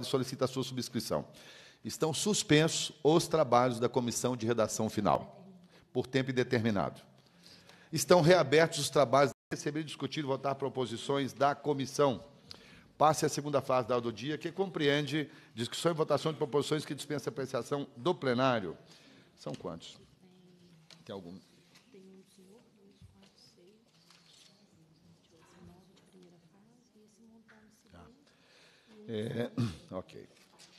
e solicita a sua subscrição. Estão suspensos os trabalhos da comissão de redação final, por tempo indeterminado. Estão reabertos os trabalhos de receber, discutir e votar proposições da comissão. Passe a segunda fase da ordem do dia, que compreende discussão e votação de proposições que dispensa apreciação do plenário. São quantos? Tem algum? É, ok.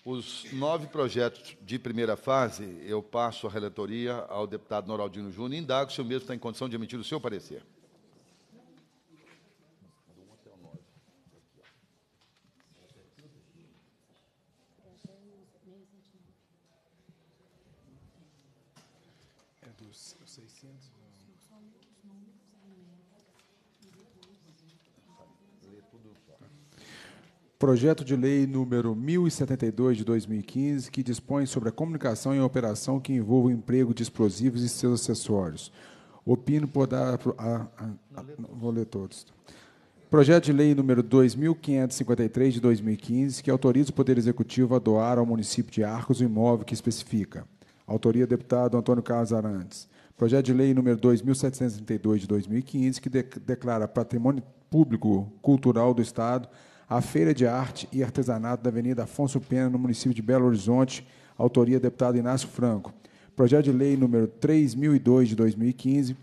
Os nove projetos de primeira fase, eu passo a relatoria ao deputado Noraldino Júnior e indago se o mesmo está em condição de emitir o seu parecer. Projeto de Lei número 1072 de 2015, que dispõe sobre a comunicação em operação que envolva o emprego de explosivos e seus acessórios. Opino por dar a, a, a, vou ler todos. Projeto de Lei número 2553 de 2015, que autoriza o Poder Executivo a doar ao município de Arcos o imóvel que especifica. Autoria deputado Antônio Carlos Arantes. Projeto de Lei número 2732 de 2015, que de, declara patrimônio público cultural do Estado a Feira de Arte e Artesanato da Avenida Afonso Pena, no município de Belo Horizonte, autoria deputado Inácio Franco. Projeto de lei número 3002 de 2015,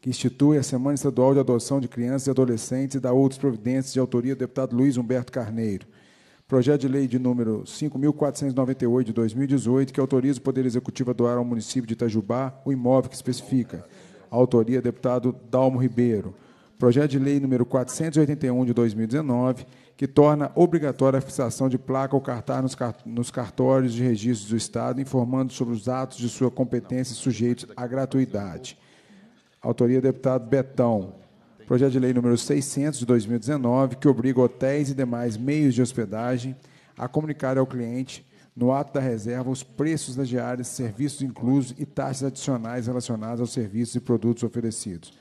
que institui a Semana Estadual de Adoção de Crianças e Adolescentes e da outras providências, de autoria do deputado Luiz Humberto Carneiro. Projeto de lei de número 5.498 de 2018, que autoriza o Poder Executivo a doar ao município de Itajubá o imóvel que especifica. Autoria, deputado Dalmo Ribeiro projeto de lei número 481 de 2019, que torna obrigatória a fixação de placa ou cartaz nos cartórios de registro do Estado, informando sobre os atos de sua competência sujeitos à gratuidade. Autoria deputado Betão. Projeto de lei número 600 de 2019, que obriga hotéis e demais meios de hospedagem a comunicar ao cliente, no ato da reserva, os preços das diárias, serviços inclusos e taxas adicionais relacionadas aos serviços e produtos oferecidos.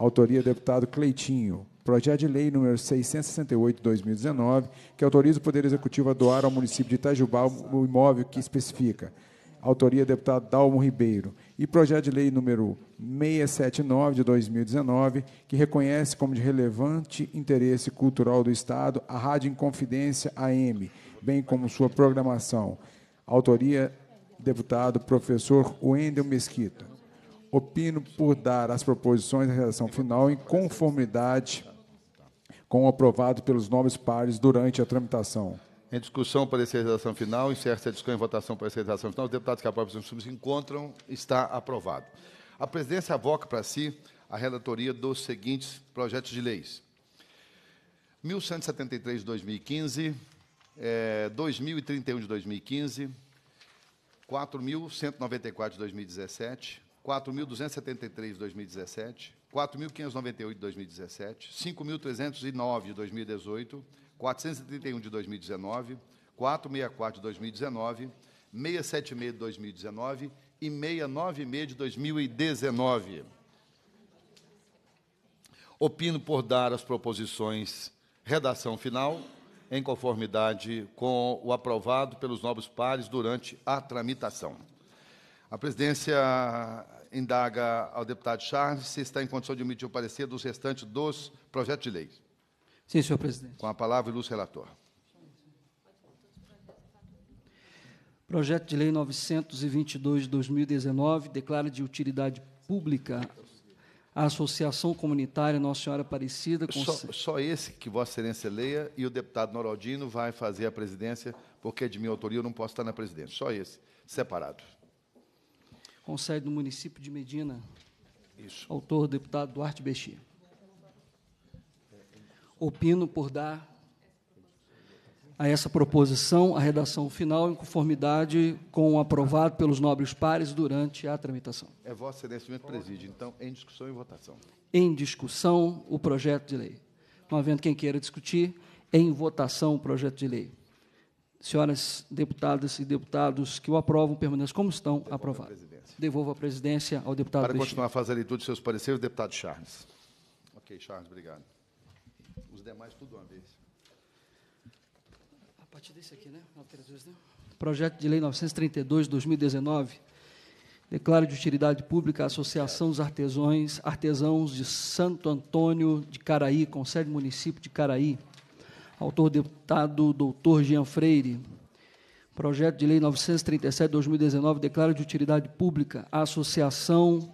Autoria deputado Cleitinho. Projeto de lei número 668/2019, que autoriza o Poder Executivo a doar ao município de Itajubá o imóvel que especifica. Autoria deputado Dalmo Ribeiro. E projeto de lei número 679 de 2019, que reconhece como de relevante interesse cultural do Estado a Rádio Inconfidência AM, bem como sua programação. Autoria deputado professor Wendel Mesquita opino por dar as proposições da redação final em conformidade com o aprovado pelos novos pares durante a tramitação. Em discussão, parecer redação final. Encerra-se a discussão em votação, parecer redação final. Os deputados que aprovam os se encontram. Está aprovado. A presidência avoca para si a relatoria dos seguintes projetos de leis. 1173 de 2015, é, 2031 de 2015, 4194 de 2017, 4.273 de 2017, 4.598 de 2017, 5.309 de 2018, 431 de 2019, 464 de 2019, 676 de 2019 e 696 de 2019. Opino por dar as proposições redação final, em conformidade com o aprovado pelos novos pares durante a tramitação. A presidência indaga ao deputado Charles se está em condição de emitir o parecer dos restantes dos projetos de lei. Sim, senhor presidente. Com a palavra, ilustre relator. Projeto de Lei 922 de 2019 declara de utilidade pública a Associação Comunitária Nossa Senhora Aparecida. Com... Só, só, esse que Vossa Excelência leia e o deputado Noraldino vai fazer a presidência, porque de minha autoria eu não posso estar na presidência. Só esse, separado com sede no município de Medina. Isso. Autor, deputado Duarte Bexia. Opino por dar a essa proposição a redação final em conformidade com o aprovado pelos nobres pares durante a tramitação. É Vossa Excelência o preside, então, em discussão e votação. Em discussão, o projeto de lei. Não havendo quem queira discutir, em votação o projeto de lei senhoras deputadas e deputados que o aprovam permaneçam como estão, aprovado. A Devolvo a presidência ao deputado Para continuar a fazer a leitura seus pareceres, deputado Charles. Ok, Charles, obrigado. Os demais, tudo uma vez. A partir desse aqui, né? né? Projeto de Lei 932, 2019. Declaro de utilidade pública a Associação dos Artesões, Artesãos de Santo Antônio de Caraí, com sede município de Caraí autor deputado doutor Jean Freire. Projeto de Lei 937-2019 declara de utilidade pública a Associação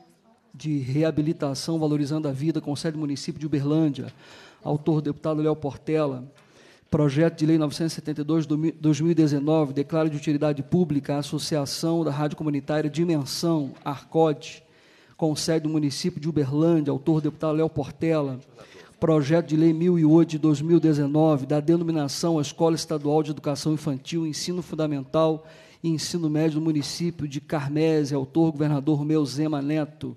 de Reabilitação Valorizando a Vida, com sede município de Uberlândia. Autor deputado Léo Portela. Projeto de Lei 972-2019 declara de utilidade pública a Associação da Rádio Comunitária Dimensão, ARCOD, com sede no município de Uberlândia. Autor deputado Léo Portela projeto de lei 1008 de 2019 da denominação Escola Estadual de Educação Infantil, Ensino Fundamental e Ensino Médio do município de Carmésia, autor governador Romeu Zema Neto.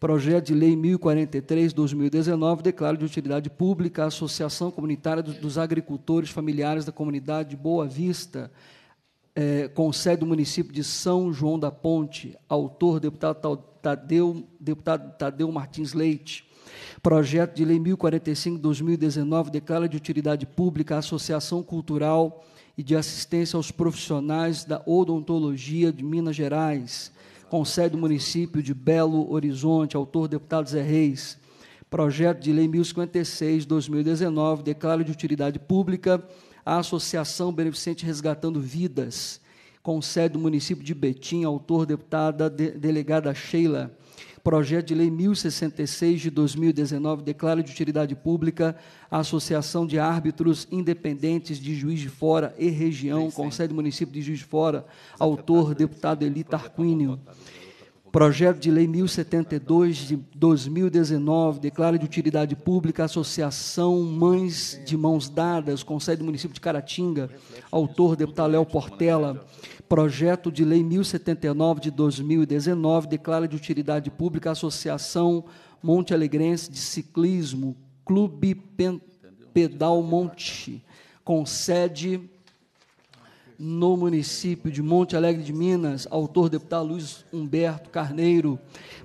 Projeto de Lei 1043, 2019, declara de utilidade pública a Associação Comunitária dos Agricultores Familiares da Comunidade de Boa Vista, é, com sede do município de São João da Ponte, autor deputado Tadeu, deputado Tadeu Martins Leite. Projeto de Lei 1045-2019 declara de utilidade pública a Associação Cultural e de Assistência aos Profissionais da Odontologia de Minas Gerais, com sede do município de Belo Horizonte, autor deputado Zé Reis. Projeto de Lei 1056-2019 declara de utilidade pública a Associação Beneficente Resgatando Vidas, com sede do município de Betim, autor deputada de, delegada Sheila. Projeto de Lei 1066 de 2019 declara de utilidade pública a Associação de Árbitros Independentes de Juiz de Fora e Região, com sede no município de Juiz de Fora, autor deputado Eli Tarquínio. Projeto de Lei 1072 de 2019 declara de utilidade pública a Associação Mães de Mãos Dadas, com sede no município de Caratinga, autor deputado Léo Portela. Projeto de Lei 1079 de 2019 declara de utilidade pública a Associação Monte Alegrense de Ciclismo, Clube Pedal Monte, com sede no município de Monte Alegre de Minas, autor deputado Luiz Humberto Carneiro,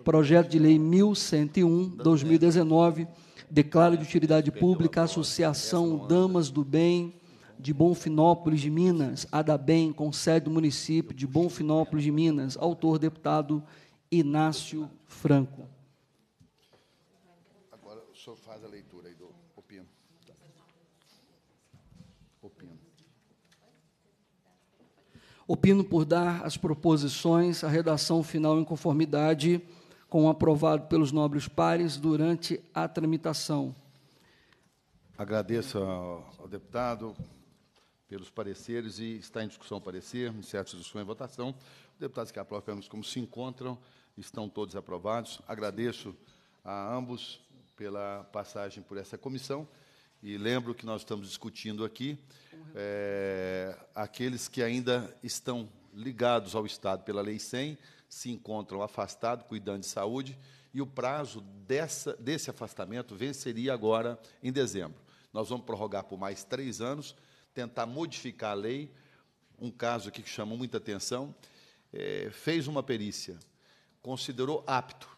projeto de lei 1101/2019, declara de utilidade pública a Associação Damas do Bem de Bonfinópolis de Minas, Adabem, com sede do município de Bonfinópolis de Minas, autor deputado Inácio Franco. opino por dar as proposições a redação final em conformidade com o aprovado pelos nobres pares durante a tramitação. Agradeço ao, deputado pelos pareceres e está em discussão o parecer, Em certa discussão em votação. Deputados que aprovamos como se encontram, estão todos aprovados. Agradeço a ambos pela passagem por essa comissão. E lembro que nós estamos discutindo aqui é, aqueles que ainda estão ligados ao Estado pela Lei 100, se encontram afastados, cuidando de saúde, e o prazo dessa, desse afastamento venceria agora em dezembro. Nós vamos prorrogar por mais três anos, tentar modificar a lei. Um caso aqui que chamou muita atenção, é, fez uma perícia, considerou apto.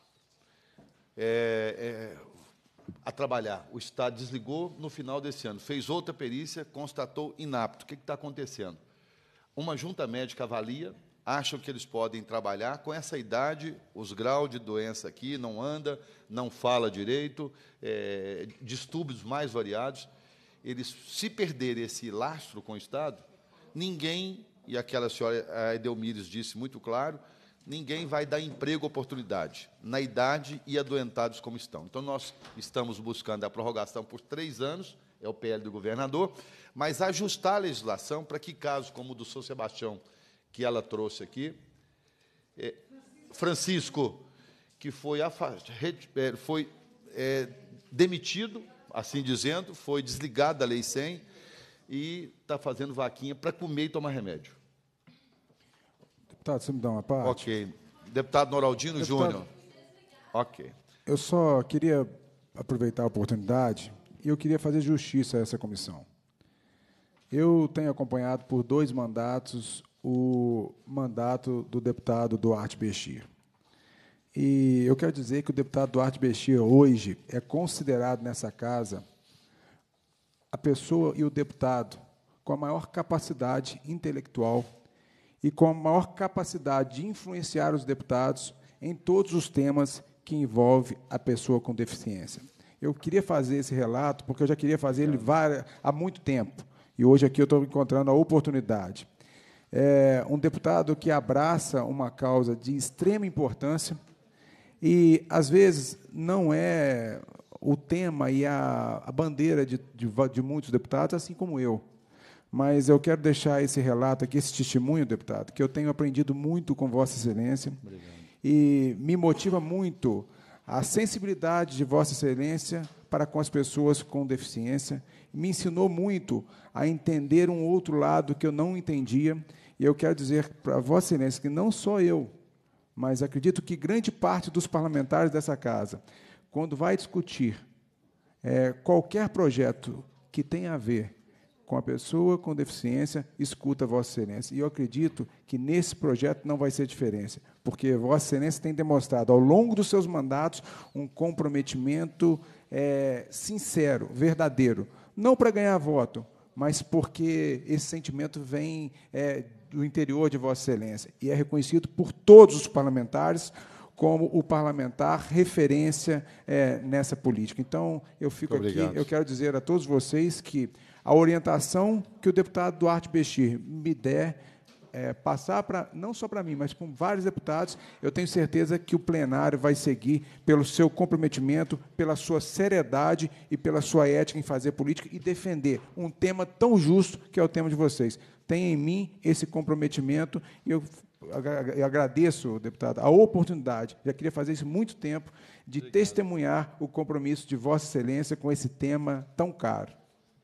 É, é, a trabalhar. O Estado desligou no final desse ano, fez outra perícia, constatou inapto. O que está acontecendo? Uma junta médica avalia, acham que eles podem trabalhar com essa idade, os graus de doença aqui, não anda, não fala direito, é, distúrbios mais variados. Eles, se perder esse lastro com o Estado, ninguém, e aquela senhora a Edelmires disse muito claro, ninguém vai dar emprego oportunidade, na idade e adoentados como estão. Então, nós estamos buscando a prorrogação por três anos, é o PL do governador, mas ajustar a legislação para que casos como o do São Sebastião, que ela trouxe aqui, é, Francisco, que foi, é, foi é, demitido, assim dizendo, foi desligado da Lei 100 e está fazendo vaquinha para comer e tomar remédio. Deputado, você me dá uma parte? Ok. Deputado Noraldino Deputado, Júnior. Ok. Eu só queria aproveitar a oportunidade e eu queria fazer justiça a essa comissão. Eu tenho acompanhado por dois mandatos o mandato do deputado Duarte Bechir. E eu quero dizer que o deputado Duarte Bechir hoje é considerado nessa casa a pessoa e o deputado com a maior capacidade intelectual e com a maior capacidade de influenciar os deputados em todos os temas que envolvem a pessoa com deficiência. Eu queria fazer esse relato porque eu já queria fazer ele há muito tempo e hoje aqui eu estou encontrando a oportunidade. É um deputado que abraça uma causa de extrema importância e, às vezes, não é o tema e a, a bandeira de, de, de muitos deputados, assim como eu mas eu quero deixar esse relato aqui, esse testemunho, deputado, que eu tenho aprendido muito com Vossa Excelência Obrigado. e me motiva muito a sensibilidade de Vossa Excelência para com as pessoas com deficiência. Me ensinou muito a entender um outro lado que eu não entendia. E eu quero dizer para Vossa Excelência que não só eu, mas acredito que grande parte dos parlamentares dessa casa, quando vai discutir é, qualquer projeto que tenha a ver com a pessoa com deficiência, escuta Vossa Excelência. E eu acredito que nesse projeto não vai ser diferença, porque Vossa Excelência tem demonstrado, ao longo dos seus mandatos, um comprometimento é, sincero, verdadeiro. Não para ganhar voto, mas porque esse sentimento vem é, do interior de Vossa Excelência e é reconhecido por todos os parlamentares como o parlamentar referência é, nessa política. Então, eu fico aqui, eu quero dizer a todos vocês que a orientação que o deputado Duarte Bechir me der, é, passar para, não só para mim, mas com vários deputados, eu tenho certeza que o plenário vai seguir pelo seu comprometimento, pela sua seriedade e pela sua ética em fazer política e defender um tema tão justo que é o tema de vocês. Tem em mim esse comprometimento e eu eu agradeço, deputado, a oportunidade, já queria fazer isso há muito tempo, de Obrigado. testemunhar o compromisso de Vossa Excelência com esse tema tão caro.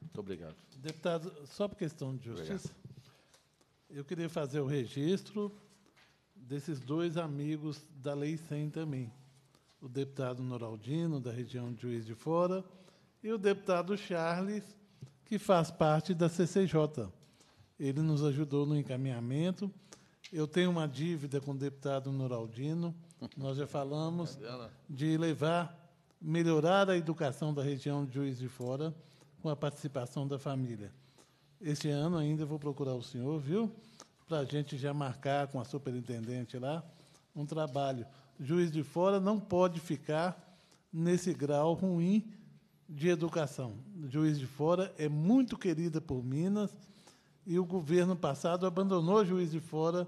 Muito obrigado. Deputado, só por questão de justiça, obrigado. eu queria fazer o registro desses dois amigos da Lei 100 também. O deputado Noraldino, da região de Juiz de Fora, e o deputado Charles, que faz parte da CCJ. Ele nos ajudou no encaminhamento. Eu tenho uma dívida com o deputado Noraldino, nós já falamos, é de levar, melhorar a educação da região de Juiz de Fora com a participação da família. Esse ano ainda vou procurar o senhor, viu? Para a gente já marcar com a superintendente lá um trabalho. Juiz de fora não pode ficar nesse grau ruim de educação. Juiz de fora é muito querida por Minas e o governo passado abandonou Juiz de fora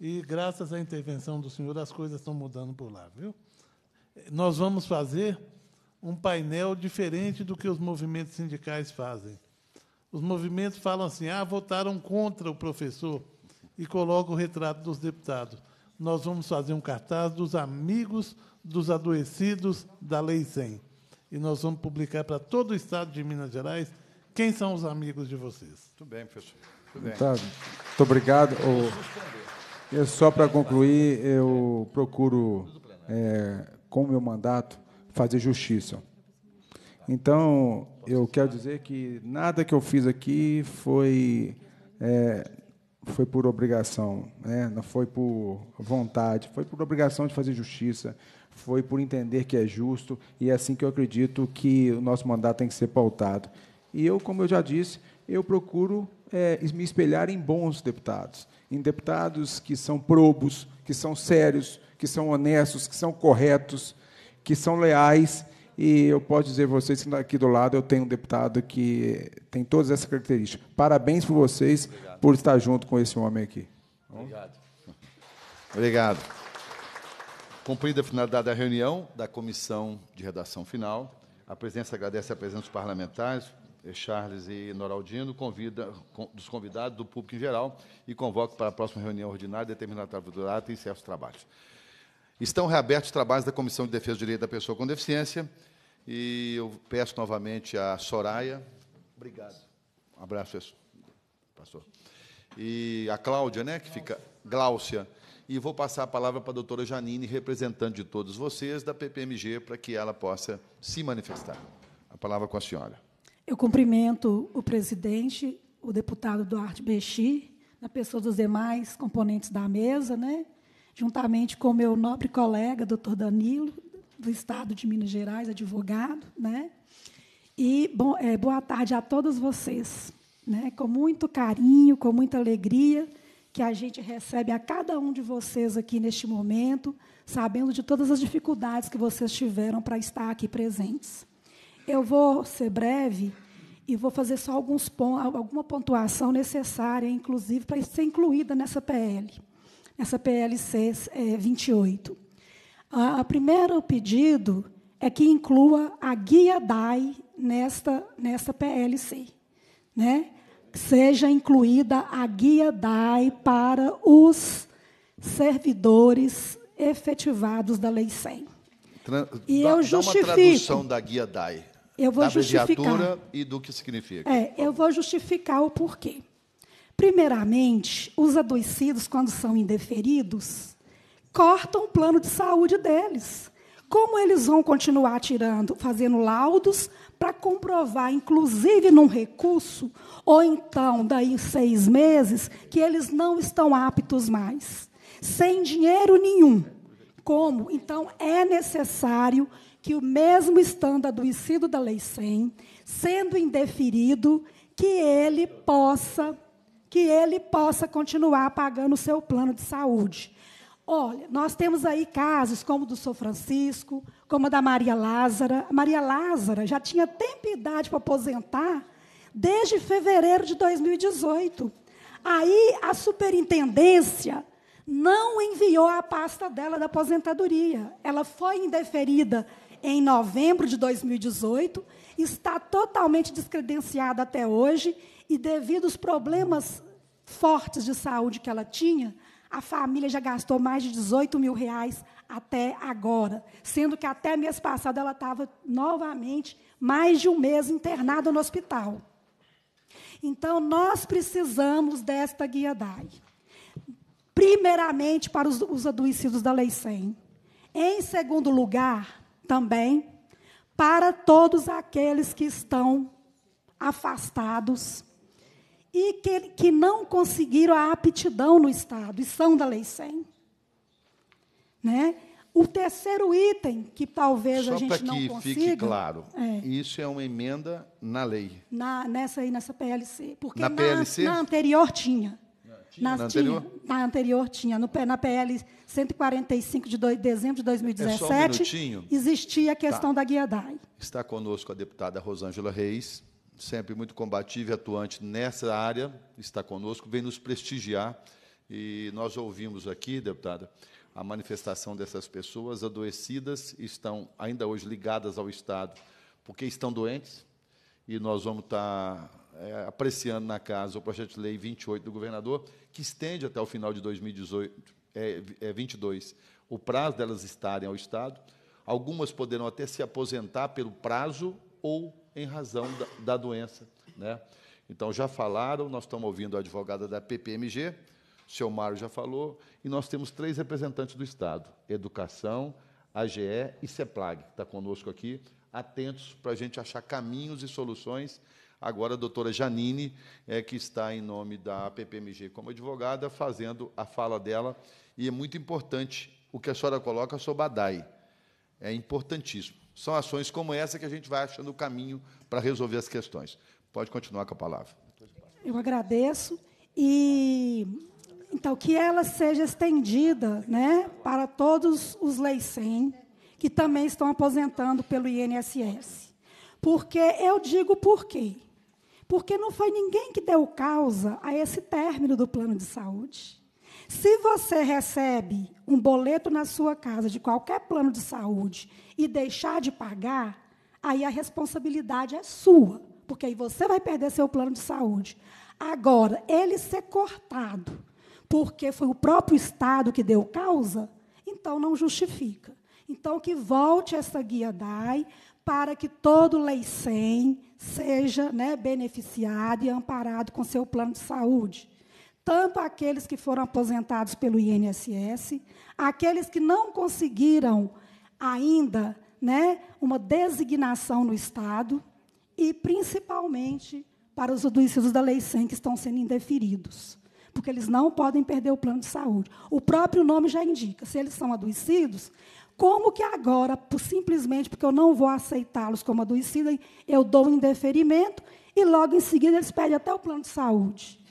e graças à intervenção do senhor as coisas estão mudando por lá, viu? Nós vamos fazer um painel diferente do que os movimentos sindicais fazem. Os movimentos falam assim: ah, votaram contra o professor e colocam o retrato dos deputados. Nós vamos fazer um cartaz dos amigos dos adoecidos da Lei 100. E nós vamos publicar para todo o estado de Minas Gerais quem são os amigos de vocês. Tudo bem, professor. Tudo bem. Tá. Muito obrigado. Eu, só para concluir, eu procuro, é, com o meu mandato, fazer justiça. Então, eu quero dizer que nada que eu fiz aqui foi é, foi por obrigação, né? não foi por vontade, foi por obrigação de fazer justiça, foi por entender que é justo e é assim que eu acredito que o nosso mandato tem que ser pautado. E eu, como eu já disse, eu procuro é, me espelhar em bons deputados, em deputados que são probos, que são sérios, que são honestos, que são corretos, que são leais. E eu posso dizer a vocês que aqui do lado eu tenho um deputado que tem todas essas características. Parabéns por vocês Obrigado. por estar junto com esse homem aqui. Obrigado. Obrigado. Cumprida a finalidade da reunião da comissão de redação final, a presidência agradece a presença dos parlamentares, eh, Charles e Noraldino, convida, dos convidados, do público em geral, e convoca para a próxima reunião ordinária, determinada data e encerro os trabalhos. Estão reabertos os trabalhos da Comissão de Defesa do Direito da Pessoa com Deficiência e eu peço novamente à Soraya. Obrigado. Um abraço, é pastor. E a Cláudia, né, que fica. Gláucia. E vou passar a palavra para a doutora Janine, representante de todos vocês, da PPMG, para que ela possa se manifestar. A palavra é com a senhora. Eu cumprimento o presidente, o deputado Duarte Bexi, na pessoa dos demais componentes da mesa, né? juntamente com meu nobre colega, doutor Danilo, do Estado de Minas Gerais, advogado. Né? E bom, é, boa tarde a todos vocês. Né? Com muito carinho, com muita alegria, que a gente recebe a cada um de vocês aqui neste momento, sabendo de todas as dificuldades que vocês tiveram para estar aqui presentes. Eu vou ser breve e vou fazer só alguns alguma pontuação necessária, inclusive, para ser incluída nessa PL nessa PLC é, 28. A, a pedido é que inclua a guia DAI nesta, nesta PLC, né? Seja incluída a guia DAI para os servidores efetivados da Lei 100. Tran e dá, eu justifico. Dá uma tradução da guia DAI. Eu vou da justificar. e do que significa. É, eu vou justificar o porquê. Primeiramente, os adoecidos, quando são indeferidos, cortam o plano de saúde deles. Como eles vão continuar tirando, fazendo laudos para comprovar, inclusive num recurso, ou então, daí seis meses, que eles não estão aptos mais, sem dinheiro nenhum? Como? Então, é necessário que o mesmo estando adoecido da Lei 100, sendo indeferido, que ele possa que ele possa continuar pagando o seu plano de saúde. Olha, nós temos aí casos como o do São Francisco, como o da Maria Lázara. A Maria Lázara já tinha tempo e idade para aposentar desde fevereiro de 2018. Aí a superintendência não enviou a pasta dela da aposentadoria. Ela foi indeferida em novembro de 2018, está totalmente descredenciada até hoje e devido aos problemas fortes de saúde que ela tinha, a família já gastou mais de 18 mil reais até agora, sendo que até mês passado ela estava novamente mais de um mês internada no hospital. Então nós precisamos desta guia DAI. Primeiramente para os, os adoecidos da Lei 100. Em segundo lugar, também para todos aqueles que estão afastados e que, que não conseguiram a aptidão no Estado e são da Lei 100. Né? O terceiro item, que talvez Só a gente não consiga... Só para que fique claro, é, isso é uma emenda na lei. Na, nessa aí, nessa PLC. Porque na, na PLC? Na anterior tinha. na, anterior? Tinha, na anterior tinha. No, na PL 145 de do, dezembro de 2017, é um existia a questão tá. da Guia DAI. Está conosco a deputada Rosângela Reis, sempre muito combativo e atuante nessa área, está conosco, vem nos prestigiar. E nós ouvimos aqui, deputada, a manifestação dessas pessoas adoecidas, estão ainda hoje ligadas ao Estado, porque estão doentes, e nós vamos estar tá, é, apreciando na casa o projeto de lei 28 do governador, que estende até o final de 2018, é, é 22, o prazo delas estarem ao Estado. Algumas poderão até se aposentar pelo prazo ou em razão da, da doença. Né? Então, já falaram, nós estamos ouvindo a advogada da PPMG, o seu Mário já falou, e nós temos três representantes do Estado, Educação, AGE e CEPLAG, que está conosco aqui, atentos para a gente achar caminhos e soluções. Agora, a doutora Janine, é, que está em nome da PPMG como advogada, fazendo a fala dela, e é muito importante o que a senhora coloca sobre a DAI. É importantíssimo. São ações como essa que a gente vai achando o caminho para resolver as questões. Pode continuar com a palavra. Eu agradeço e então que ela seja estendida, né, para todos os 100 que também estão aposentando pelo INSS. Porque eu digo por quê? Porque não foi ninguém que deu causa a esse término do plano de saúde. Se você recebe um boleto na sua casa de qualquer plano de saúde e deixar de pagar, aí a responsabilidade é sua, porque aí você vai perder seu plano de saúde. Agora, ele ser cortado, porque foi o próprio Estado que deu causa, então não justifica. Então, que volte essa guia DAI para que todo lei 100 seja né, beneficiado e amparado com seu plano de saúde tanto aqueles que foram aposentados pelo INSS, aqueles que não conseguiram ainda né, uma designação no Estado, e principalmente para os adoecidos da Lei 100 que estão sendo indeferidos, porque eles não podem perder o plano de saúde. O próprio nome já indica, se eles são adoecidos, como que agora, simplesmente porque eu não vou aceitá-los como adoecidos, eu dou um indeferimento e logo em seguida eles pedem até o plano de saúde?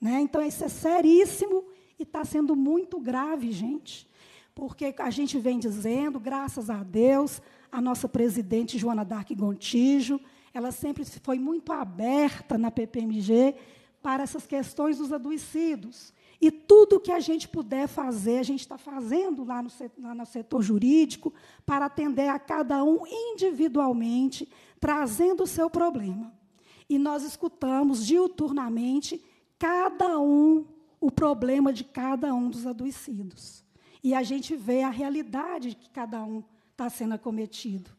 Né? Então, isso é seríssimo e está sendo muito grave, gente. Porque a gente vem dizendo, graças a Deus, a nossa presidente Joana Dark Gontijo, ela sempre foi muito aberta na PPMG para essas questões dos adoecidos. E tudo que a gente puder fazer, a gente está fazendo lá no, setor, lá no setor jurídico para atender a cada um individualmente, trazendo o seu problema. E nós escutamos diuturnamente cada um, o problema de cada um dos adoecidos. E a gente vê a realidade que cada um está sendo acometido.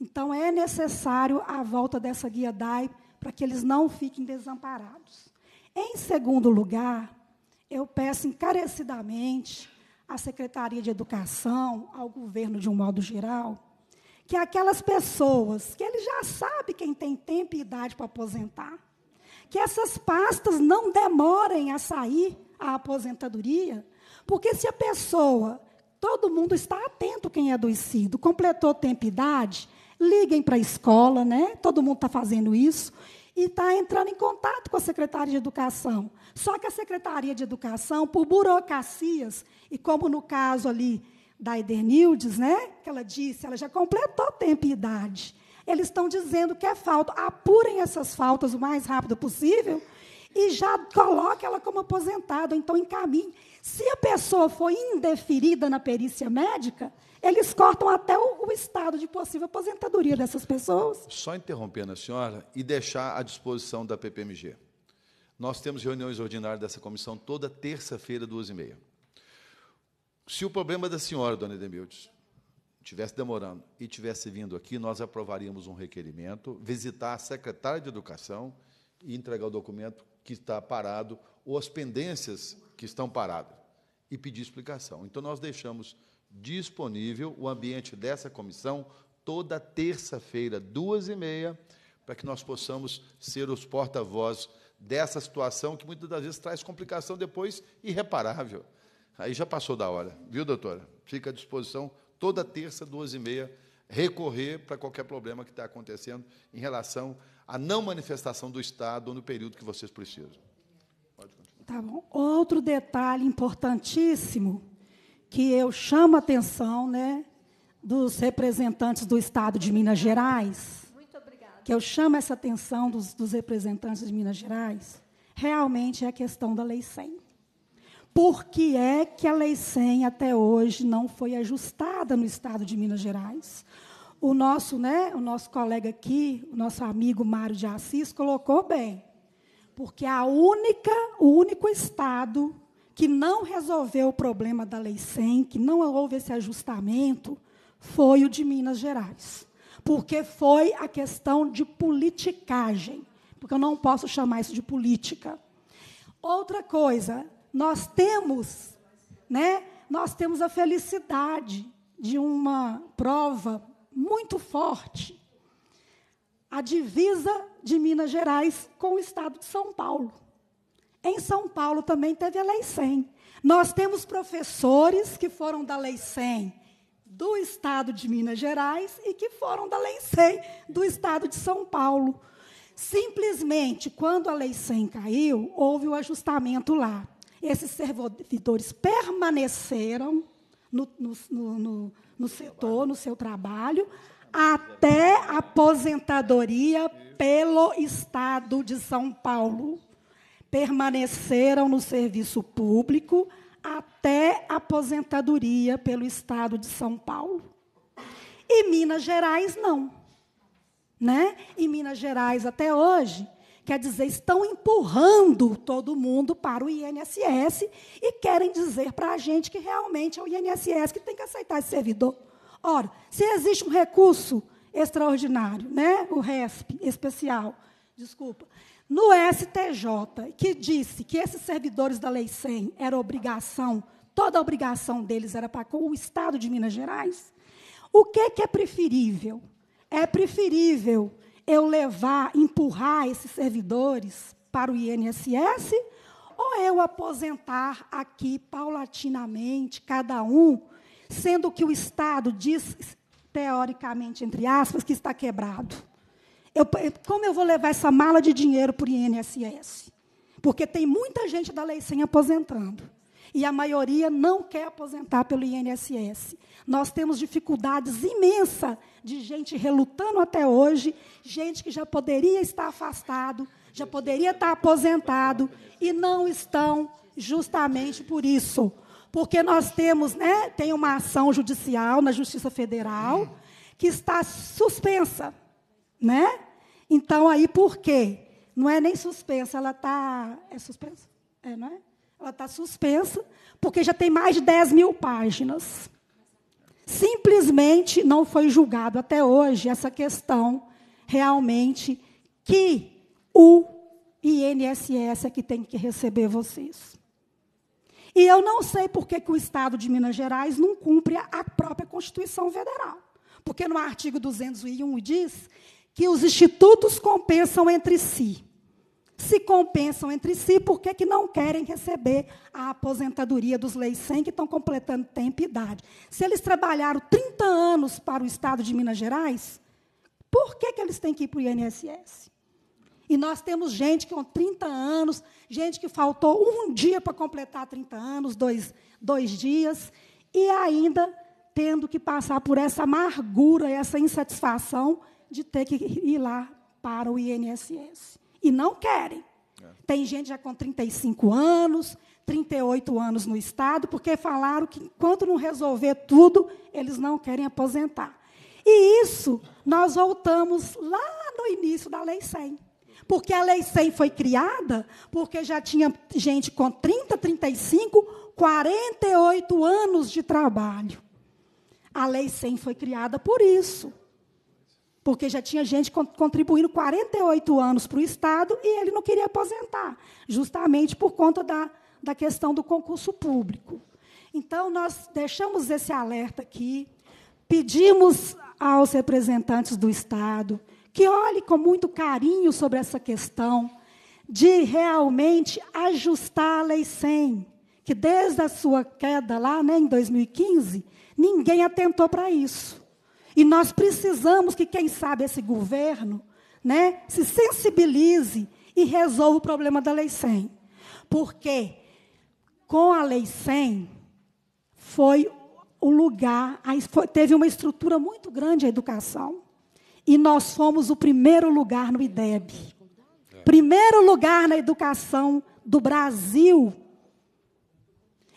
Então, é necessário a volta dessa guia DAI para que eles não fiquem desamparados. Em segundo lugar, eu peço encarecidamente à Secretaria de Educação, ao governo de um modo geral, que aquelas pessoas que ele já sabe quem tem tempo e idade para aposentar, que essas pastas não demorem a sair a aposentadoria, porque se a pessoa, todo mundo está atento quem é adoecido, completou tempo e idade, liguem para a escola, né? Todo mundo está fazendo isso e está entrando em contato com a Secretaria de Educação. Só que a Secretaria de Educação, por burocracias, e como no caso ali da Edernildes, né, que ela disse, ela já completou tempo e idade eles estão dizendo que é falta. Apurem essas faltas o mais rápido possível e já coloque ela como aposentada, então encaminhe. Se a pessoa for indeferida na perícia médica, eles cortam até o, o, estado de possível aposentadoria dessas pessoas. Só interrompendo a senhora e deixar à disposição da PPMG. Nós temos reuniões ordinárias dessa comissão toda terça-feira, duas e meia. Se o problema é da senhora, dona Edemildes, tivesse demorando e tivesse vindo aqui, nós aprovaríamos um requerimento, visitar a secretária de Educação e entregar o documento que está parado ou as pendências que estão paradas e pedir explicação. Então, nós deixamos disponível o ambiente dessa comissão toda terça-feira, duas e meia, para que nós possamos ser os porta voz dessa situação que muitas das vezes traz complicação depois irreparável. Aí já passou da hora, viu, doutora? Fica à disposição toda terça, duas e meia, recorrer para qualquer problema que está acontecendo em relação à não manifestação do Estado no período que vocês precisam. Pode continuar. Tá bom. Outro detalhe importantíssimo que eu chamo a atenção né, dos representantes do Estado de Minas Gerais, que eu chamo essa atenção dos, dos representantes de Minas Gerais, realmente é a questão da Lei 100. Por que é que a Lei 100 até hoje não foi ajustada no estado de Minas Gerais? O nosso, né, o nosso colega aqui, o nosso amigo Mário de Assis, colocou bem. Porque a única, o único estado que não resolveu o problema da Lei 100, que não houve esse ajustamento, foi o de Minas Gerais. Porque foi a questão de politicagem. Porque eu não posso chamar isso de política. Outra coisa, nós temos, né? Nós temos a felicidade de uma prova muito forte. A divisa de Minas Gerais com o estado de São Paulo. Em São Paulo também teve a Lei 100. Nós temos professores que foram da Lei 100 do estado de Minas Gerais e que foram da Lei 100 do estado de São Paulo. Simplesmente, quando a Lei 100 caiu, houve o ajustamento lá. Esses servidores permaneceram no, no, no, no setor, no seu trabalho, até aposentadoria pelo Estado de São Paulo. Permaneceram no serviço público até aposentadoria pelo Estado de São Paulo. E Minas Gerais, não. Né? Em Minas Gerais, até hoje, Quer dizer, estão empurrando todo mundo para o INSS e querem dizer para a gente que realmente é o INSS que tem que aceitar esse servidor. Ora, se existe um recurso extraordinário, né? o RESP especial, desculpa, no STJ, que disse que esses servidores da Lei 100 era obrigação, toda a obrigação deles era para com o Estado de Minas Gerais, o que, que é preferível? É preferível eu levar, empurrar esses servidores para o INSS ou eu aposentar aqui paulatinamente cada um, sendo que o Estado diz teoricamente entre aspas que está quebrado. Eu, como eu vou levar essa mala de dinheiro para o INSS? Porque tem muita gente da lei sem aposentando e a maioria não quer aposentar pelo INSS. Nós temos dificuldades imensas de gente relutando até hoje, gente que já poderia estar afastado, já poderia estar aposentado e não estão justamente por isso. Porque nós temos, né, tem uma ação judicial na Justiça Federal que está suspensa, né? Então aí por quê? Não é nem suspensa, ela está é suspensa, é, não é? Ela está suspensa, porque já tem mais de 10 mil páginas. Simplesmente não foi julgado até hoje essa questão, realmente, que o INSS é que tem que receber vocês. E eu não sei por que, que o Estado de Minas Gerais não cumpre a própria Constituição Federal. Porque no artigo 201 diz que os institutos compensam entre si se compensam entre si, por que não querem receber a aposentadoria dos leis 100 que estão completando tempo e idade? Se eles trabalharam 30 anos para o Estado de Minas Gerais, por que, que eles têm que ir para o INSS? E nós temos gente com 30 anos, gente que faltou um dia para completar 30 anos, dois, dois dias, e ainda tendo que passar por essa amargura, essa insatisfação de ter que ir lá para o INSS e não querem. É. Tem gente já com 35 anos, 38 anos no Estado, porque falaram que enquanto não resolver tudo, eles não querem aposentar. E isso nós voltamos lá no início da Lei 100. Porque a Lei 100 foi criada porque já tinha gente com 30, 35, 48 anos de trabalho. A Lei 100 foi criada por isso. Porque já tinha gente contribuindo 48 anos para o Estado e ele não queria aposentar, justamente por conta da, da questão do concurso público. Então, nós deixamos esse alerta aqui, pedimos aos representantes do Estado que olhe com muito carinho sobre essa questão de realmente ajustar a Lei 100, que desde a sua queda lá né, em 2015, ninguém atentou para isso. E nós precisamos que, quem sabe, esse governo né, se sensibilize e resolva o problema da Lei 100. Porque com a Lei 100 foi o lugar, teve uma estrutura muito grande a educação. E nós fomos o primeiro lugar no IDEB. Primeiro lugar na educação do Brasil.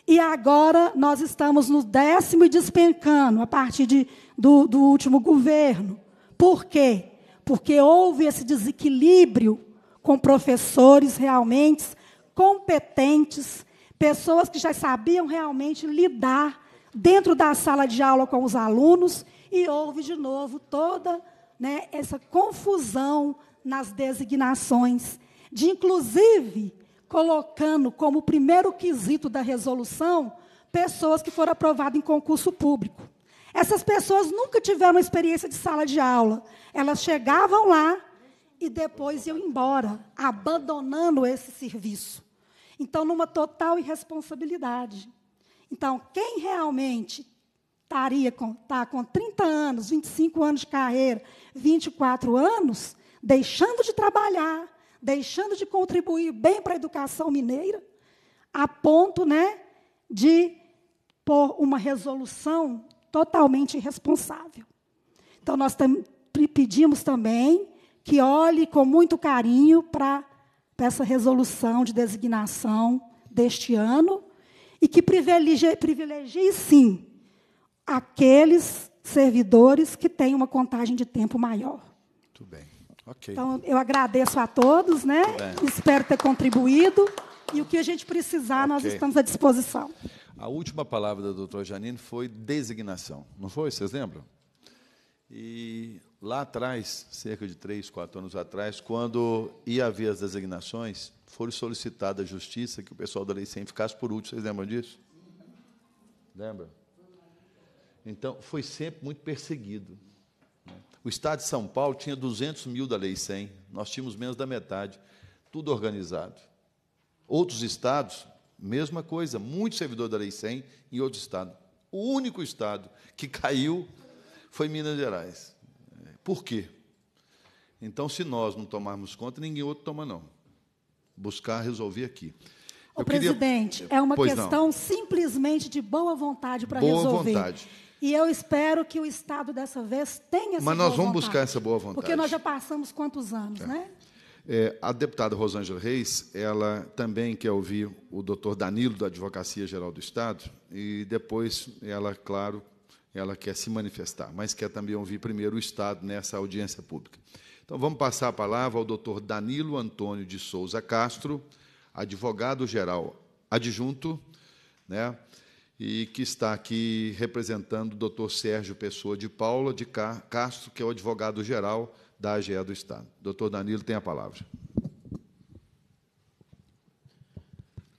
E agora nós estamos no décimo e despencando, a partir de do, do último governo. Por quê? Porque houve esse desequilíbrio com professores realmente competentes, pessoas que já sabiam realmente lidar dentro da sala de aula com os alunos, e houve de novo toda né, essa confusão nas designações, de inclusive colocando como primeiro quesito da resolução pessoas que foram aprovadas em concurso público. Essas pessoas nunca tiveram experiência de sala de aula. Elas chegavam lá e depois iam embora, abandonando esse serviço. Então, numa total irresponsabilidade. Então, quem realmente estaria com, tá, com 30 anos, 25 anos de carreira, 24 anos, deixando de trabalhar, deixando de contribuir bem para a educação mineira, a ponto né, de, por uma resolução totalmente responsável. Então, nós pedimos também que olhe com muito carinho para essa resolução de designação deste ano e que privilegie, privilegie sim aqueles servidores que têm uma contagem de tempo maior. Muito bem. Okay. Então, eu agradeço a todos, né? Espero ter contribuído. E o que a gente precisar, okay. nós estamos à disposição. A última palavra da doutora Janine foi designação, não foi? Vocês lembram? E lá atrás, cerca de três, quatro anos atrás, quando ia haver as designações, foi solicitada à justiça que o pessoal da Lei 100 ficasse por último. Vocês lembram disso? Lembra? Então, foi sempre muito perseguido. Né? O Estado de São Paulo tinha 200 mil da Lei 100, nós tínhamos menos da metade, tudo organizado. Outros estados, Mesma coisa, muito servidor da Lei 100 em outro estado. O único estado que caiu foi Minas Gerais. Por quê? Então, se nós não tomarmos conta, ninguém outro toma, não. Buscar resolver aqui. O presidente, queria... é uma pois questão não. simplesmente de boa vontade para resolver. Boa vontade. E eu espero que o Estado dessa vez tenha essa Mas boa vontade. Mas nós vamos vontade, buscar essa boa vontade. Porque nós já passamos quantos anos, é. né? É, a deputada Rosângela Reis, ela também quer ouvir o doutor Danilo, da Advocacia Geral do Estado, e depois ela, claro, ela quer se manifestar, mas quer também ouvir primeiro o Estado nessa audiência pública. Então, vamos passar a palavra ao doutor Danilo Antônio de Souza Castro, advogado-geral adjunto, né, e que está aqui representando o doutor Sérgio Pessoa de Paula de Castro, que é o advogado-geral da AGE do Estado. Doutor Danilo tem a palavra.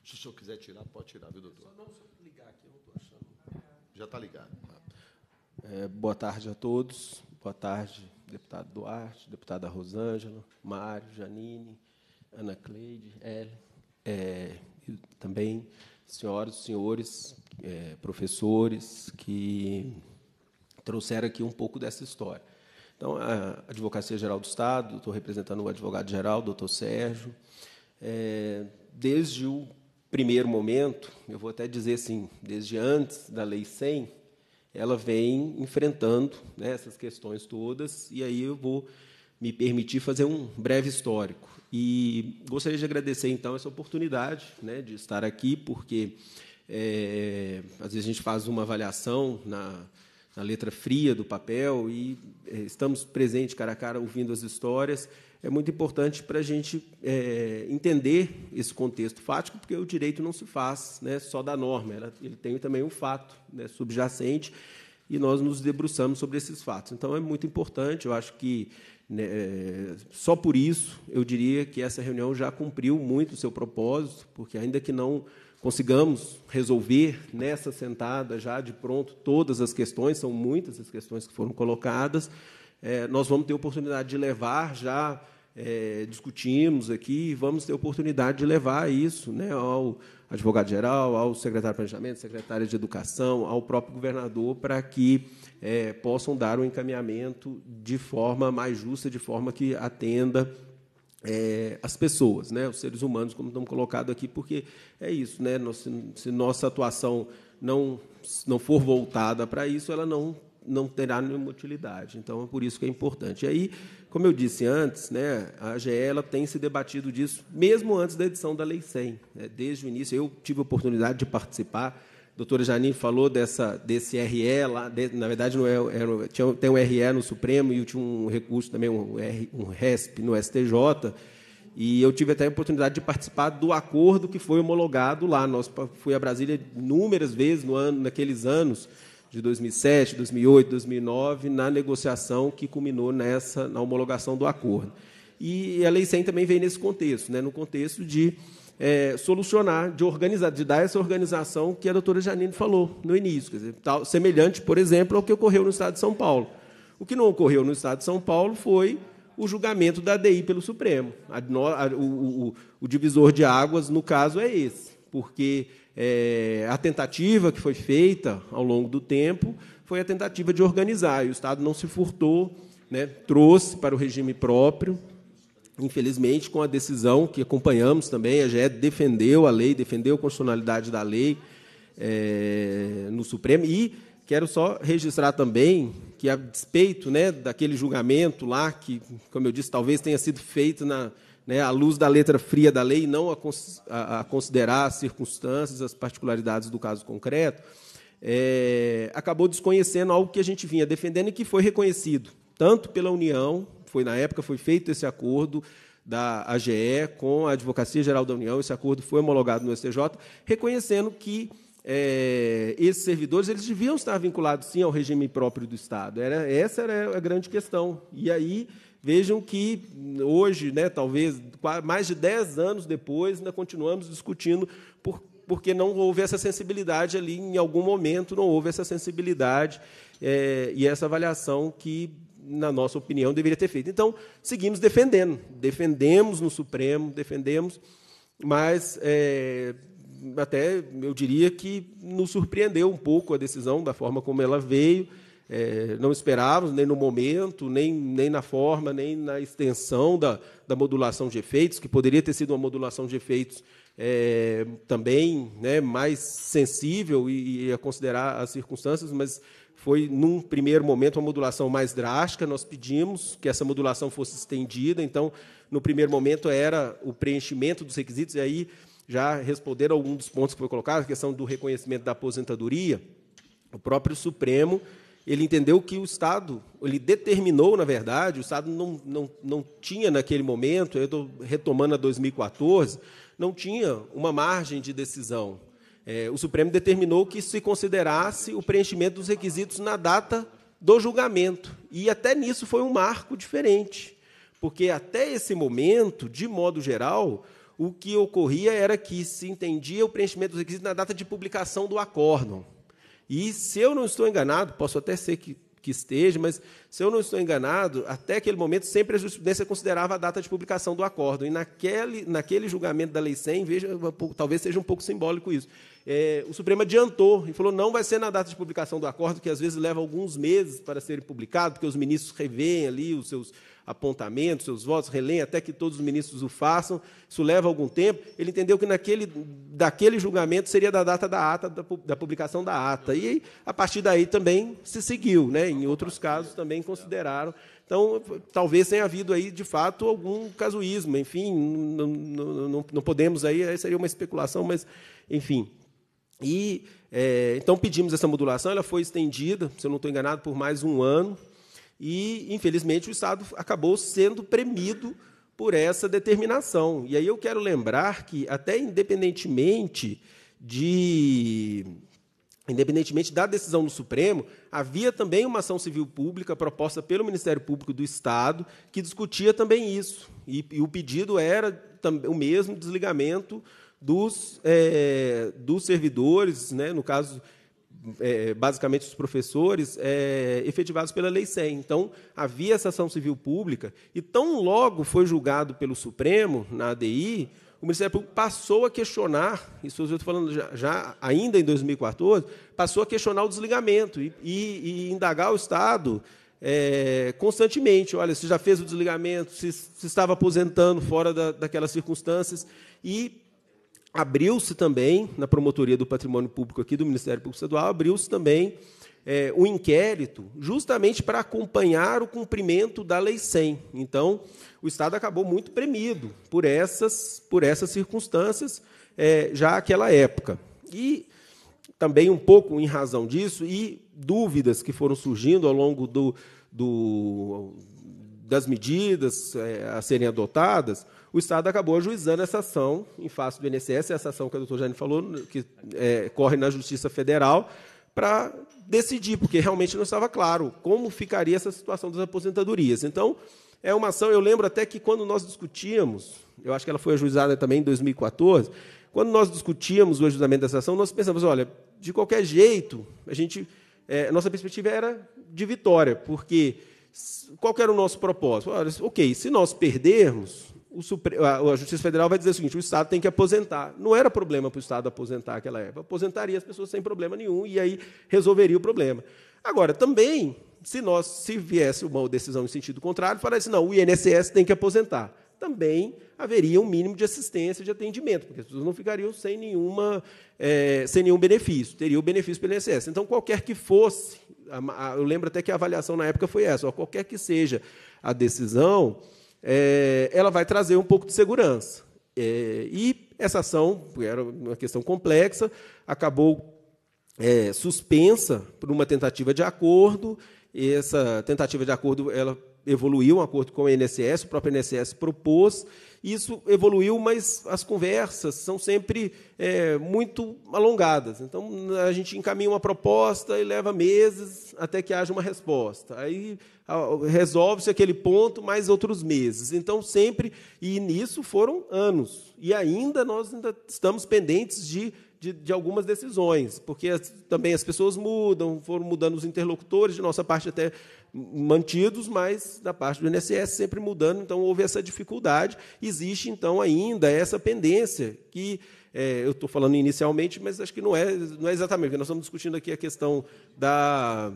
Se o senhor quiser tirar, pode tirar, viu, doutor? Só não só ligar aqui, eu não estou achando. Já está ligado. É, boa tarde a todos. Boa tarde, deputado Duarte, deputada Rosângela, Mário, Janine, Ana Cleide, Ellen, é, também senhoras e senhores é, professores que trouxeram aqui um pouco dessa história. Então, a Advocacia Geral do Estado, estou representando o advogado-geral, doutor Sérgio. É, desde o primeiro momento, eu vou até dizer assim, desde antes da Lei 100, ela vem enfrentando né, essas questões todas, e aí eu vou me permitir fazer um breve histórico. E gostaria de agradecer, então, essa oportunidade né, de estar aqui, porque é, às vezes a gente faz uma avaliação na na letra fria do papel e eh, estamos presentes cara a cara ouvindo as histórias. É muito importante para a gente é, entender esse contexto fático, porque o direito não se faz né, só da norma, ela, ele tem também um fato né, subjacente e nós nos debruçamos sobre esses fatos. Então é muito importante, eu acho que né, eh, só por isso eu diria que essa reunião já cumpriu muito o seu propósito, porque ainda que não consigamos resolver nessa sentada já de pronto todas as questões, são muitas as questões que foram colocadas. É, nós vamos ter oportunidade de levar já é, discutimos aqui, vamos ter oportunidade de levar isso né, ao advogado-geral, ao secretário de Planejamento, secretária de Educação, ao próprio governador, para que é, possam dar um encaminhamento de forma mais justa, de forma que atenda é, as pessoas, né, os seres humanos, como estão colocados aqui, porque é isso, né, se, se nossa atuação não, não for voltada para isso, ela não, não terá nenhuma utilidade. Então, é por isso que é importante. E aí, como eu disse antes, né, a AGE ela tem se debatido disso mesmo antes da edição da Lei 100. Né, desde o início, eu tive a oportunidade de participar a doutora Janine falou dessa, desse RE lá, de, na verdade não é, é, tinha, tem um RE no Supremo e tinha um recurso também, um, um RESP no STJ. E eu tive até a oportunidade de participar do acordo que foi homologado lá. Nós fui a Brasília inúmeras vezes no ano, naqueles anos de 2007, 2008, 2009, na negociação que culminou nessa na homologação do acordo. E a lei 100 também veio nesse contexto, né, no contexto de é, solucionar, de organizar, de dar essa organização que a doutora Janine falou no início. Dizer, tal, semelhante, por exemplo, ao que ocorreu no Estado de São Paulo. O que não ocorreu no Estado de São Paulo foi o julgamento da DI pelo Supremo. A, a, o, o, o, divisor de águas, no caso, é esse, porque é, a tentativa que foi feita ao longo do tempo foi a tentativa de organizar, e o Estado não se furtou, né, trouxe para o regime próprio infelizmente, com a decisão que acompanhamos também, a GE defendeu a lei, defendeu a constitucionalidade da lei é, no Supremo. E quero só registrar também que, a despeito né, daquele julgamento lá, que, como eu disse, talvez tenha sido feito na, né, à luz da letra fria da lei, não a, a, a considerar as circunstâncias, as particularidades do caso concreto, é, acabou desconhecendo algo que a gente vinha defendendo e que foi reconhecido tanto pela União foi na época foi feito esse acordo da AGE com a Advocacia Geral da União, esse acordo foi homologado no STJ, reconhecendo que é, esses servidores eles deviam estar vinculados sim ao regime próprio do Estado. Era, essa era a grande questão. E aí vejam que hoje, né, talvez mais de 10 anos depois, ainda continuamos discutindo por, porque não houve essa sensibilidade ali, em algum momento não houve essa sensibilidade é, e essa avaliação que na nossa opinião, deveria ter feito. Então, seguimos defendendo. Defendemos no Supremo, defendemos, mas é, até eu diria que nos surpreendeu um pouco a decisão, da forma como ela veio. É, não esperávamos, nem no momento, nem, nem na forma, nem na extensão da, da modulação de efeitos, que poderia ter sido uma modulação de efeitos é, também né, mais sensível e, e a considerar as circunstâncias, mas foi, num primeiro momento, uma modulação mais drástica. Nós pedimos que essa modulação fosse estendida. Então, no primeiro momento, era o preenchimento dos requisitos. E aí, já responderam alguns dos pontos que foi colocado, a questão do reconhecimento da aposentadoria. O próprio Supremo ele entendeu que o Estado, ele determinou, na verdade, o Estado não, não, não tinha naquele momento, eu estou retomando a 2014, não tinha uma margem de decisão é, o Supremo determinou que se considerasse o preenchimento dos requisitos na data do julgamento. E até nisso foi um marco diferente, porque até esse momento, de modo geral, o que ocorria era que se entendia o preenchimento dos requisitos na data de publicação do acórdão. E se eu não estou enganado, posso até ser que, que esteja, mas se eu não estou enganado, até aquele momento sempre a jurisprudência considerava a data de publicação do acórdão. E naquele, naquele julgamento da Lei 100, veja, talvez seja um pouco simbólico isso, é, o Supremo adiantou e falou: não vai ser na data de publicação do acordo, que às vezes leva alguns meses para serem publicado, porque os ministros revêem ali os seus apontamentos, seus votos, releem até que todos os ministros o façam. Isso leva algum tempo. Ele entendeu que naquele, daquele julgamento seria da data da ata, da, da publicação da ata. E a partir daí também se seguiu, né? Em outros casos também consideraram. Então, talvez tenha havido aí, de fato, algum casuísmo. Enfim, não, não, não podemos aí, aí seria uma especulação, mas, enfim. E é, então pedimos essa modulação, ela foi estendida, se eu não estou enganado, por mais um ano. E, infelizmente, o Estado acabou sendo premido por essa determinação. E aí eu quero lembrar que, até independentemente de independentemente da decisão do Supremo, havia também uma ação civil pública proposta pelo Ministério Público do Estado que discutia também isso. E, e o pedido era o mesmo desligamento dos, é, dos servidores, né, no caso, é, basicamente os professores, é, efetivados pela Lei 100. Então, havia essa ação civil pública, e tão logo foi julgado pelo Supremo, na ADI, o Ministério Público passou a questionar, isso eu estou falando já, já, ainda em 2014, passou a questionar o desligamento e, e, e indagar o Estado é, constantemente. Olha, se já fez o desligamento, se, se estava aposentando fora da, daquelas circunstâncias. E abriu-se também, na Promotoria do Patrimônio Público aqui do Ministério Público Estadual, abriu-se também é, um inquérito justamente para acompanhar o cumprimento da Lei 100. Então, o Estado acabou muito premido por essas, por essas circunstâncias, é, já aquela época. E também um pouco em razão disso e dúvidas que foram surgindo ao longo do, do das medidas é, a serem adotadas, o Estado acabou ajuizando essa ação em face do INSS, essa ação que a doutora Jane falou, que é, corre na Justiça Federal, para decidir, porque realmente não estava claro como ficaria essa situação das aposentadorias. Então, é uma ação, eu lembro até que quando nós discutíamos, eu acho que ela foi ajuizada também em 2014, quando nós discutíamos o ajustamento dessa ação, nós pensamos, olha, de qualquer jeito, a gente, é, nossa perspectiva era de vitória, porque qual era o nosso propósito? Olha, ok, se nós perdermos, a Justiça Federal vai dizer o seguinte: o Estado tem que aposentar. Não era problema para o Estado aposentar aquela época. Aposentaria as pessoas sem problema nenhum e aí resolveria o problema. Agora, também, se nós se viesse uma decisão em sentido contrário, falasse assim, não, o INSS tem que aposentar. Também haveria um mínimo de assistência, de atendimento, porque as pessoas não ficariam sem, nenhuma, é, sem nenhum benefício, teria o benefício pelo INSS. Então, qualquer que fosse, eu lembro até que a avaliação na época foi essa, ó, qualquer que seja a decisão, é, ela vai trazer um pouco de segurança. É, e essa ação, era uma questão complexa, acabou é, suspensa por uma tentativa de acordo. E essa tentativa de acordo ela evoluiu um acordo com o INSS, o próprio INSS propôs isso evoluiu, mas as conversas são sempre é, muito alongadas. Então, a gente encaminha uma proposta e leva meses até que haja uma resposta. Aí resolve-se aquele ponto, mais outros meses. Então, sempre, e nisso foram anos. E ainda nós ainda estamos pendentes de de, de, algumas decisões, porque as, também as pessoas mudam, foram mudando os interlocutores, de nossa parte até mantidos, mas da parte do INSS sempre mudando, então houve essa dificuldade. Existe, então, ainda essa pendência que é, eu estou falando inicialmente, mas acho que não é, não é exatamente, nós estamos discutindo aqui a questão da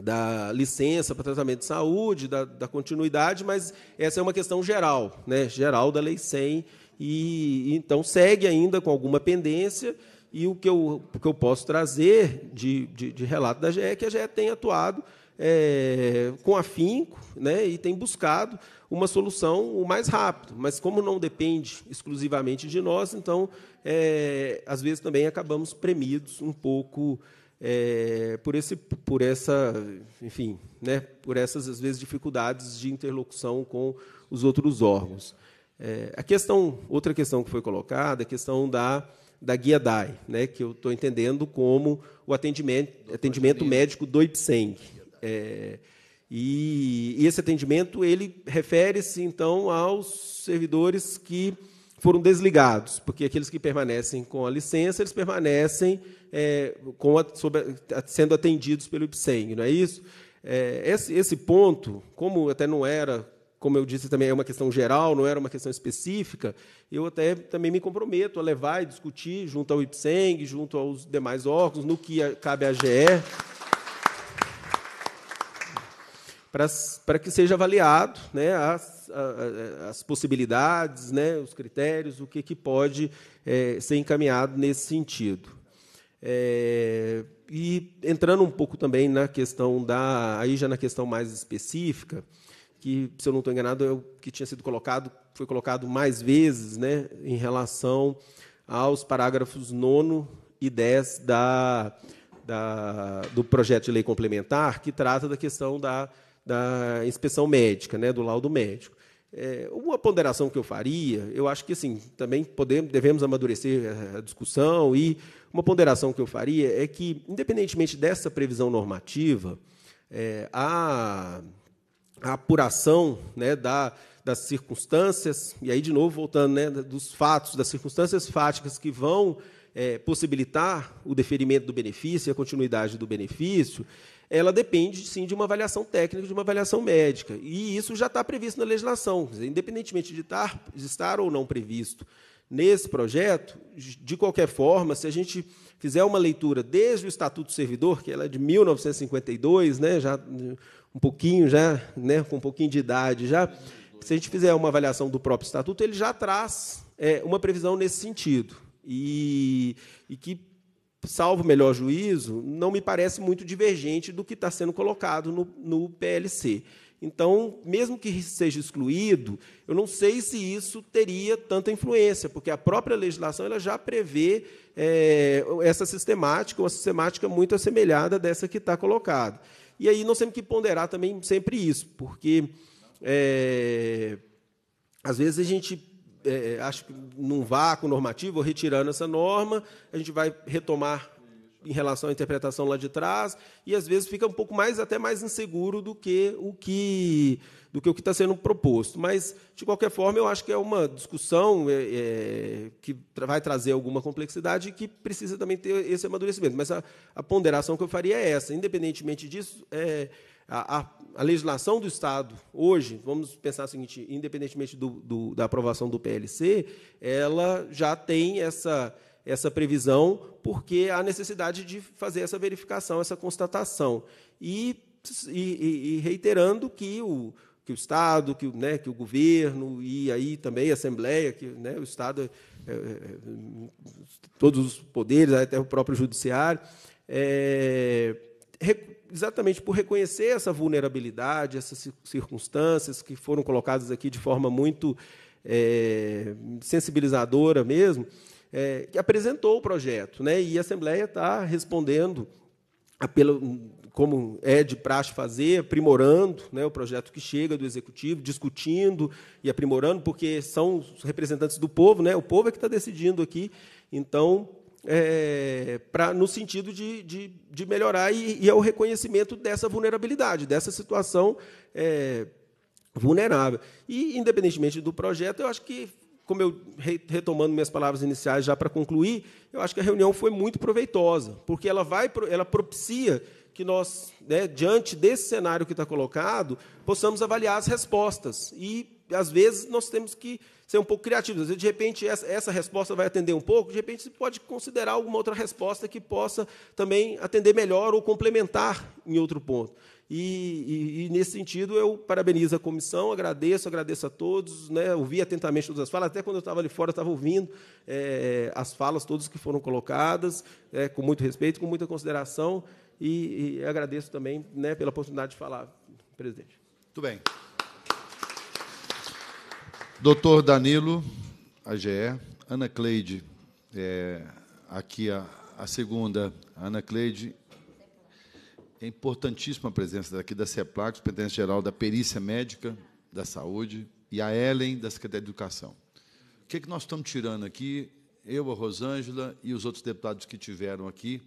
da licença para tratamento de saúde, da, da, continuidade, mas essa é uma questão geral, né? geral da Lei 100, e, então segue ainda com alguma pendência, e o que eu, o que eu posso trazer de, de, de relato da GE é que a GE tem atuado é, com afinco né, e tem buscado uma solução o mais rápido. Mas, como não depende exclusivamente de nós, então, é, às vezes também acabamos premidos um pouco é, por, esse, por essa, enfim, né, por essas, às vezes, dificuldades de interlocução com os outros órgãos. É, a questão, outra questão que foi colocada, é a questão da da guia DAI, né, que eu estou entendendo como o atendimento, atendimento médico do IPSENG. É, e, e esse atendimento ele refere-se então aos servidores que foram desligados, porque aqueles que permanecem com a licença, eles permanecem é, a, sobre, sendo atendidos pelo IPSEM, não é isso? É, esse, esse ponto, como até não era, como eu disse também, é uma questão geral, não era uma questão específica, eu até também me comprometo a levar e discutir junto ao IPSENG, junto aos demais órgãos, no que cabe à GE para que seja avaliado né, as, as, possibilidades, né, os critérios, o que, que pode é, ser encaminhado nesse sentido. É, e entrando um pouco também na questão da. aí já na questão mais específica, que, se eu não estou enganado, é o que tinha sido colocado, foi colocado mais vezes né, em relação aos parágrafos 9 e 10 da, da, do projeto de lei complementar, que trata da questão da da inspeção médica, né, do laudo médico. É, uma ponderação que eu faria, eu acho que assim, também podemos, devemos amadurecer a discussão, e uma ponderação que eu faria é que, independentemente dessa previsão normativa, é, a, a, apuração né, da, das circunstâncias, e aí, de novo, voltando né, dos fatos, das circunstâncias fáticas que vão é, possibilitar o deferimento do benefício e a continuidade do benefício, ela depende, sim, de uma avaliação técnica, de uma avaliação médica. E isso já está previsto na legislação, independentemente de estar, de estar ou não previsto nesse projeto, de qualquer forma, se a gente fizer uma leitura desde o Estatuto do Servidor, que ela é de 1952, né, já um pouquinho já, né, com um pouquinho de idade já, se a gente fizer uma avaliação do próprio estatuto, ele já traz é, uma previsão nesse sentido e, e que salvo melhor juízo, não me parece muito divergente do que está sendo colocado no, no PLC. Então, mesmo que seja excluído, eu não sei se isso teria tanta influência, porque a própria legislação ela já prevê é, essa sistemática, uma sistemática muito assemelhada dessa que está colocada. E aí nós temos que ponderar também sempre isso, porque é, às vezes a gente é, é, acho que num vácuo normativo, retirando essa norma, a gente vai retomar em relação à interpretação lá de trás e às vezes fica um pouco mais até mais inseguro do que o que do que o que está sendo proposto mas de qualquer forma eu acho que é uma discussão é, é, que vai trazer alguma complexidade e que precisa também ter esse amadurecimento mas a, a ponderação que eu faria é essa independentemente disso é, a, a, a, legislação do Estado, hoje, vamos pensar o seguinte: independentemente do, do, da aprovação do PLC, ela já tem essa, essa previsão, porque há necessidade de fazer essa verificação, essa constatação. E, e, e reiterando que o, que o Estado, que, né, que o governo e aí também a Assembleia, que né, o Estado, é, é, todos os poderes, até o próprio Judiciário, é, exatamente por reconhecer essa vulnerabilidade, essas circunstâncias que foram colocadas aqui de forma muito é, sensibilizadora mesmo, é, que apresentou o projeto. Né? E a Assembleia está respondendo, a, pelo, como é de praxe fazer, aprimorando né, o projeto que chega do Executivo, discutindo e aprimorando, porque são os representantes do povo, né? o povo é que está decidindo aqui. Então, é, pra, no sentido de, de, de melhorar e, e, é o reconhecimento dessa vulnerabilidade, dessa situação é, vulnerável. E, independentemente do projeto, eu acho que, como eu retomando minhas palavras iniciais já para concluir, eu acho que a reunião foi muito proveitosa, porque ela vai, ela propicia que nós, né, diante desse cenário que está colocado, possamos avaliar as respostas. E, às vezes, nós temos que ser um pouco criativos. Às vezes, de repente, essa, essa resposta vai atender um pouco, de repente, você pode considerar alguma outra resposta que possa também atender melhor ou complementar em outro ponto. E, e, e, nesse sentido, eu parabenizo a comissão, agradeço, agradeço a todos, né, ouvi atentamente todas as falas, até quando eu estava ali fora, estava ouvindo é, as falas todas que foram colocadas, é, com muito respeito, com muita consideração, e, e agradeço também né, pela oportunidade de falar, presidente. Muito bem. Doutor Danilo, AGE, Ana Cleide, é, aqui a, a segunda, Ana Cleide, é importantíssima a presença daqui da CEPLAC, Superintendente Geral da Perícia Médica da Saúde, e a Helen, da Secretaria de Educação. O que, é que nós estamos tirando aqui? Eu, a Rosângela e os outros deputados que tiveram aqui,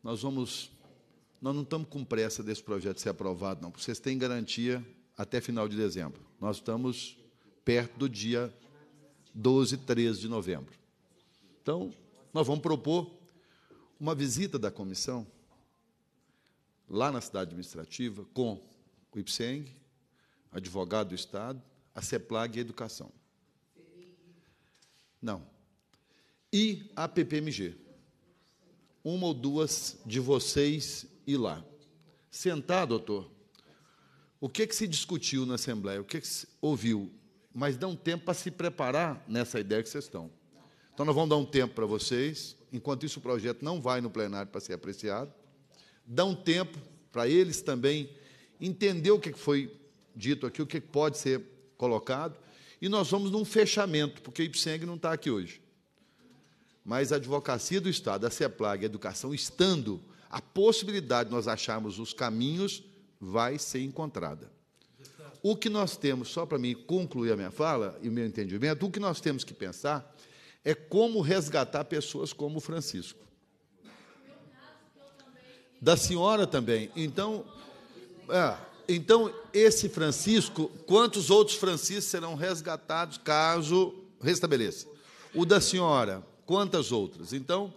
nós vamos. Nós não estamos com pressa desse projeto ser aprovado, não, porque vocês têm garantia até final de dezembro. Nós estamos perto do dia 12, 13 de novembro. Então, nós vamos propor uma visita da comissão lá na cidade administrativa com o IPSENG, advogado do Estado, a CEPLAG e a Educação. Não. E a PPMG. Uma ou duas de vocês ir lá. Sentar, doutor. O que, é que se discutiu na Assembleia? O que, é que se ouviu? mas dá um tempo para se preparar nessa ideia que vocês estão. Então, nós vamos dar um tempo para vocês. Enquanto isso, o projeto não vai no plenário para ser apreciado. Dá um tempo para eles também entender o que foi dito aqui, o que pode ser colocado. E nós vamos num fechamento, porque o IPSENG não está aqui hoje. Mas a advocacia do Estado, a CEPLAG, a educação, estando, a possibilidade de nós acharmos os caminhos vai ser encontrada. O que nós temos, só para mim concluir a minha fala e o meu entendimento, o que nós temos que pensar é como resgatar pessoas como o Francisco. Da senhora também. Então, é, então esse Francisco, quantos outros Franciscos serão resgatados caso restabeleça? O da senhora, quantas outras? Então,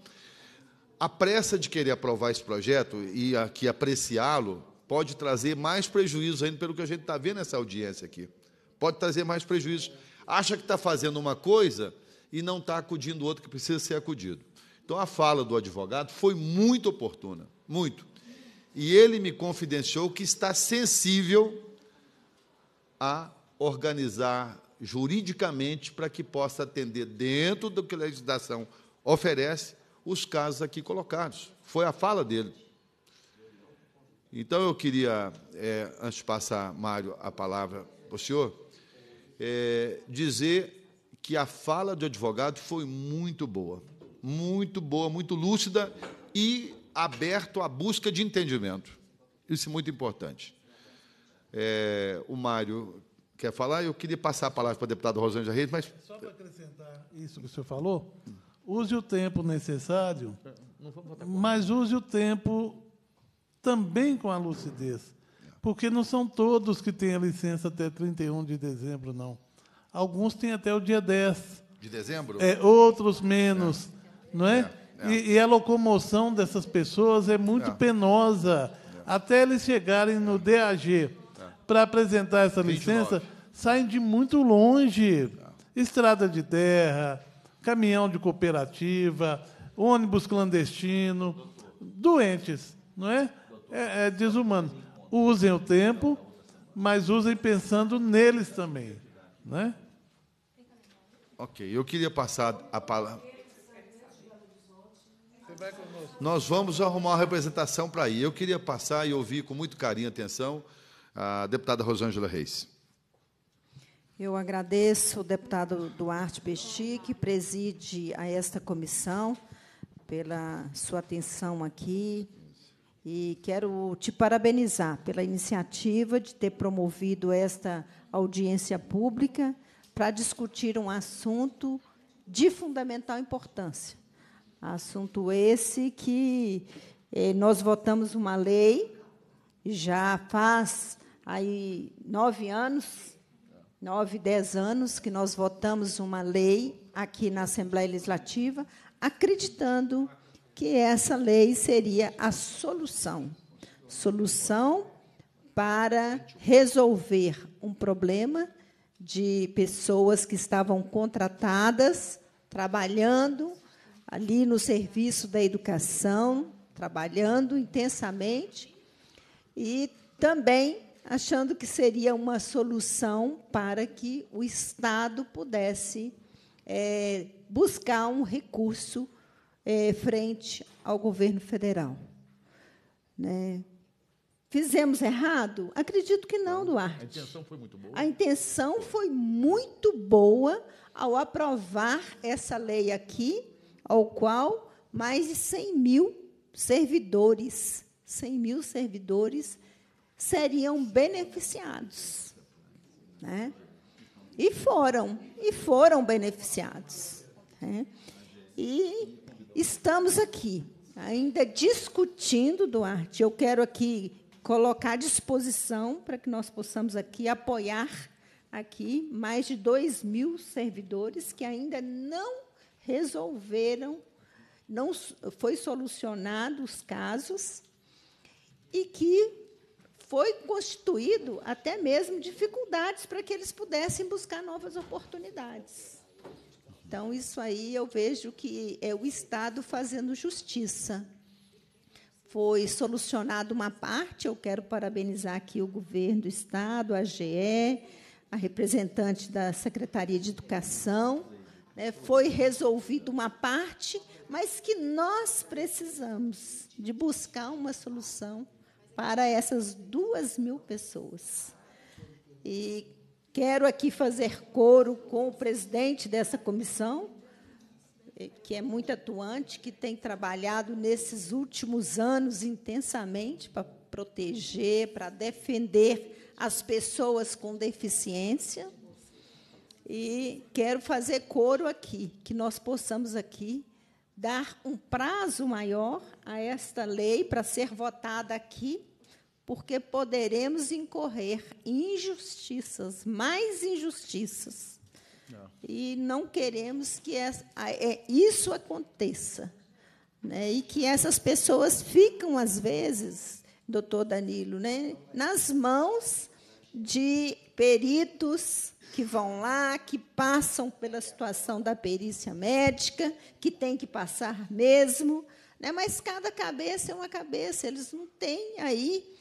a pressa de querer aprovar esse projeto e aqui apreciá-lo pode trazer mais prejuízo ainda pelo que a gente está vendo nessa audiência aqui. Pode trazer mais prejuízo. Acha que está fazendo uma coisa e não está acudindo outro que precisa ser acudido. Então a fala do advogado foi muito oportuna, muito. E ele me confidenciou que está sensível a organizar juridicamente para que possa atender dentro do que a legislação oferece os casos aqui colocados. Foi a fala dele. Então eu queria, é, antes de passar, Mário, a palavra para o senhor, é, dizer que a fala do advogado foi muito boa, muito boa, muito lúcida e aberto à busca de entendimento. Isso é muito importante. É, o Mário quer falar, eu queria passar a palavra para o deputado Rosângela Reis, mas... Só para acrescentar isso que o senhor falou, use o tempo necessário, mas use o tempo também com a lucidez. Porque não são todos que têm a licença até 31 de dezembro, não. Alguns têm até o dia 10. De dezembro? É, outros menos, é. não é? é? é. E, e, a locomoção dessas pessoas é muito é. penosa. É. Até eles chegarem no DAG para apresentar essa 29. licença, saem de muito longe. Estrada de terra, caminhão de cooperativa, ônibus clandestino, doentes, não é? é, é desumano. Usem o tempo, mas usem pensando neles também. Né? Ok, eu queria passar a palavra. Nós vamos arrumar uma representação para ir. Eu queria passar e ouvir com muito carinho e atenção a deputada Rosângela Reis. Eu agradeço o deputado Duarte Pesti, que preside a esta comissão, pela sua atenção aqui, e quero te parabenizar pela iniciativa de ter promovido esta audiência pública para discutir um assunto de fundamental importância. Assunto esse que eh, nós votamos uma lei já faz aí nove anos, nove, dez anos que nós votamos uma lei aqui na Assembleia Legislativa, acreditando que essa lei seria a solução solução para resolver um problema de pessoas que estavam contratadas, trabalhando ali no serviço da educação, trabalhando intensamente e também achando que seria uma solução para que o Estado pudesse é, buscar um recurso é, frente ao governo federal. Né? Fizemos errado? Acredito que não, Duarte. A intenção foi muito boa. A intenção foi muito boa ao aprovar essa lei aqui, ao qual mais de 100 mil servidores, 100 mil servidores seriam beneficiados, né? E foram, e foram beneficiados, né? E estamos aqui ainda discutindo, Duarte. Eu quero aqui colocar à disposição para que nós possamos aqui apoiar aqui mais de 2 mil servidores que ainda não resolveram, não foi solucionado os casos e que foi constituído até mesmo dificuldades para que eles pudessem buscar novas oportunidades. Então, isso aí eu vejo que é o Estado fazendo justiça. Foi solucionada uma parte, eu quero parabenizar aqui o governo do Estado, a GE, a representante da Secretaria de Educação. Né, foi resolvida uma parte, mas que nós precisamos de buscar uma solução para essas duas mil pessoas. E Quero aqui fazer coro com o presidente dessa comissão, eh, que é muito atuante, que tem trabalhado nesses últimos anos intensamente para proteger, para defender as pessoas com deficiência. E quero fazer coro aqui, que nós possamos aqui dar um prazo maior a esta lei para ser votada aqui porque poderemos incorrer injustiças, mais injustiças. Não. E não queremos que é, isso aconteça. Né? E que essas pessoas ficam, às vezes, doutor Danilo, né? nas mãos de peritos que vão lá, que passam pela situação da perícia médica, que tem que passar mesmo. Né? Mas cada cabeça é uma cabeça, eles não têm aí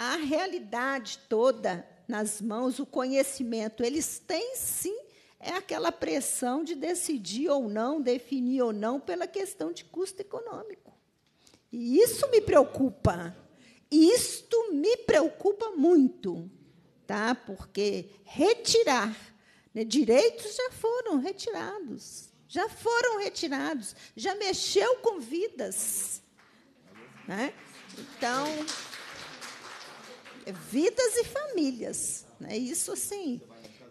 a realidade toda nas mãos, o conhecimento. Eles têm sim é aquela pressão de decidir ou não, definir ou não pela questão de custo econômico. E isso me preocupa. Isto me preocupa muito, tá? Porque retirar né, direitos já foram retirados, já foram retirados, já mexeu com vidas, né? Então vidas e famílias. Né? Isso sim.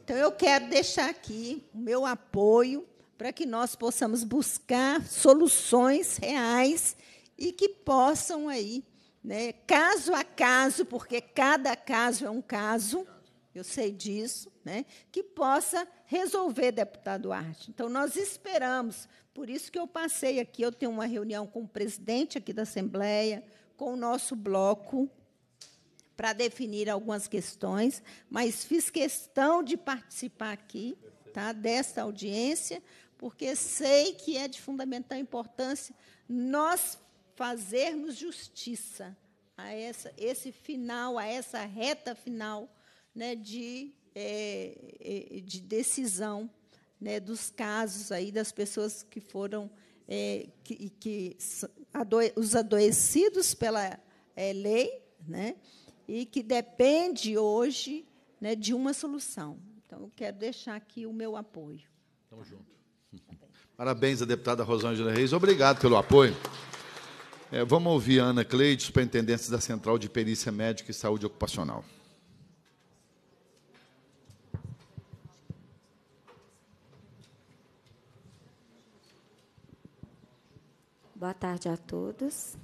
Então, eu quero deixar aqui o meu apoio para que nós possamos buscar soluções reais e que possam aí, né, caso a caso, porque cada caso é um caso, eu sei disso, né, que possa resolver, deputado arte. Então, nós esperamos, por isso que eu passei aqui, eu tenho uma reunião com o presidente aqui da Assembleia, com o nosso bloco, para definir algumas questões, mas fiz questão de participar aqui, tá, desta audiência, porque sei que é de fundamental importância nós fazermos justiça a essa, esse final, a essa reta final né, de, é, é de decisão né, dos casos aí das pessoas que foram é, que, que, os adoecidos pela é, lei, né, e que depende hoje né, de uma solução. Então, eu quero deixar aqui o meu apoio. Estamos tá juntos. Tá Parabéns à deputada Rosângela Reis. Obrigado pelo apoio. É, vamos ouvir a Ana Cleide, superintendente da Central de Perícia Médica e Saúde Ocupacional. Boa tarde a todos.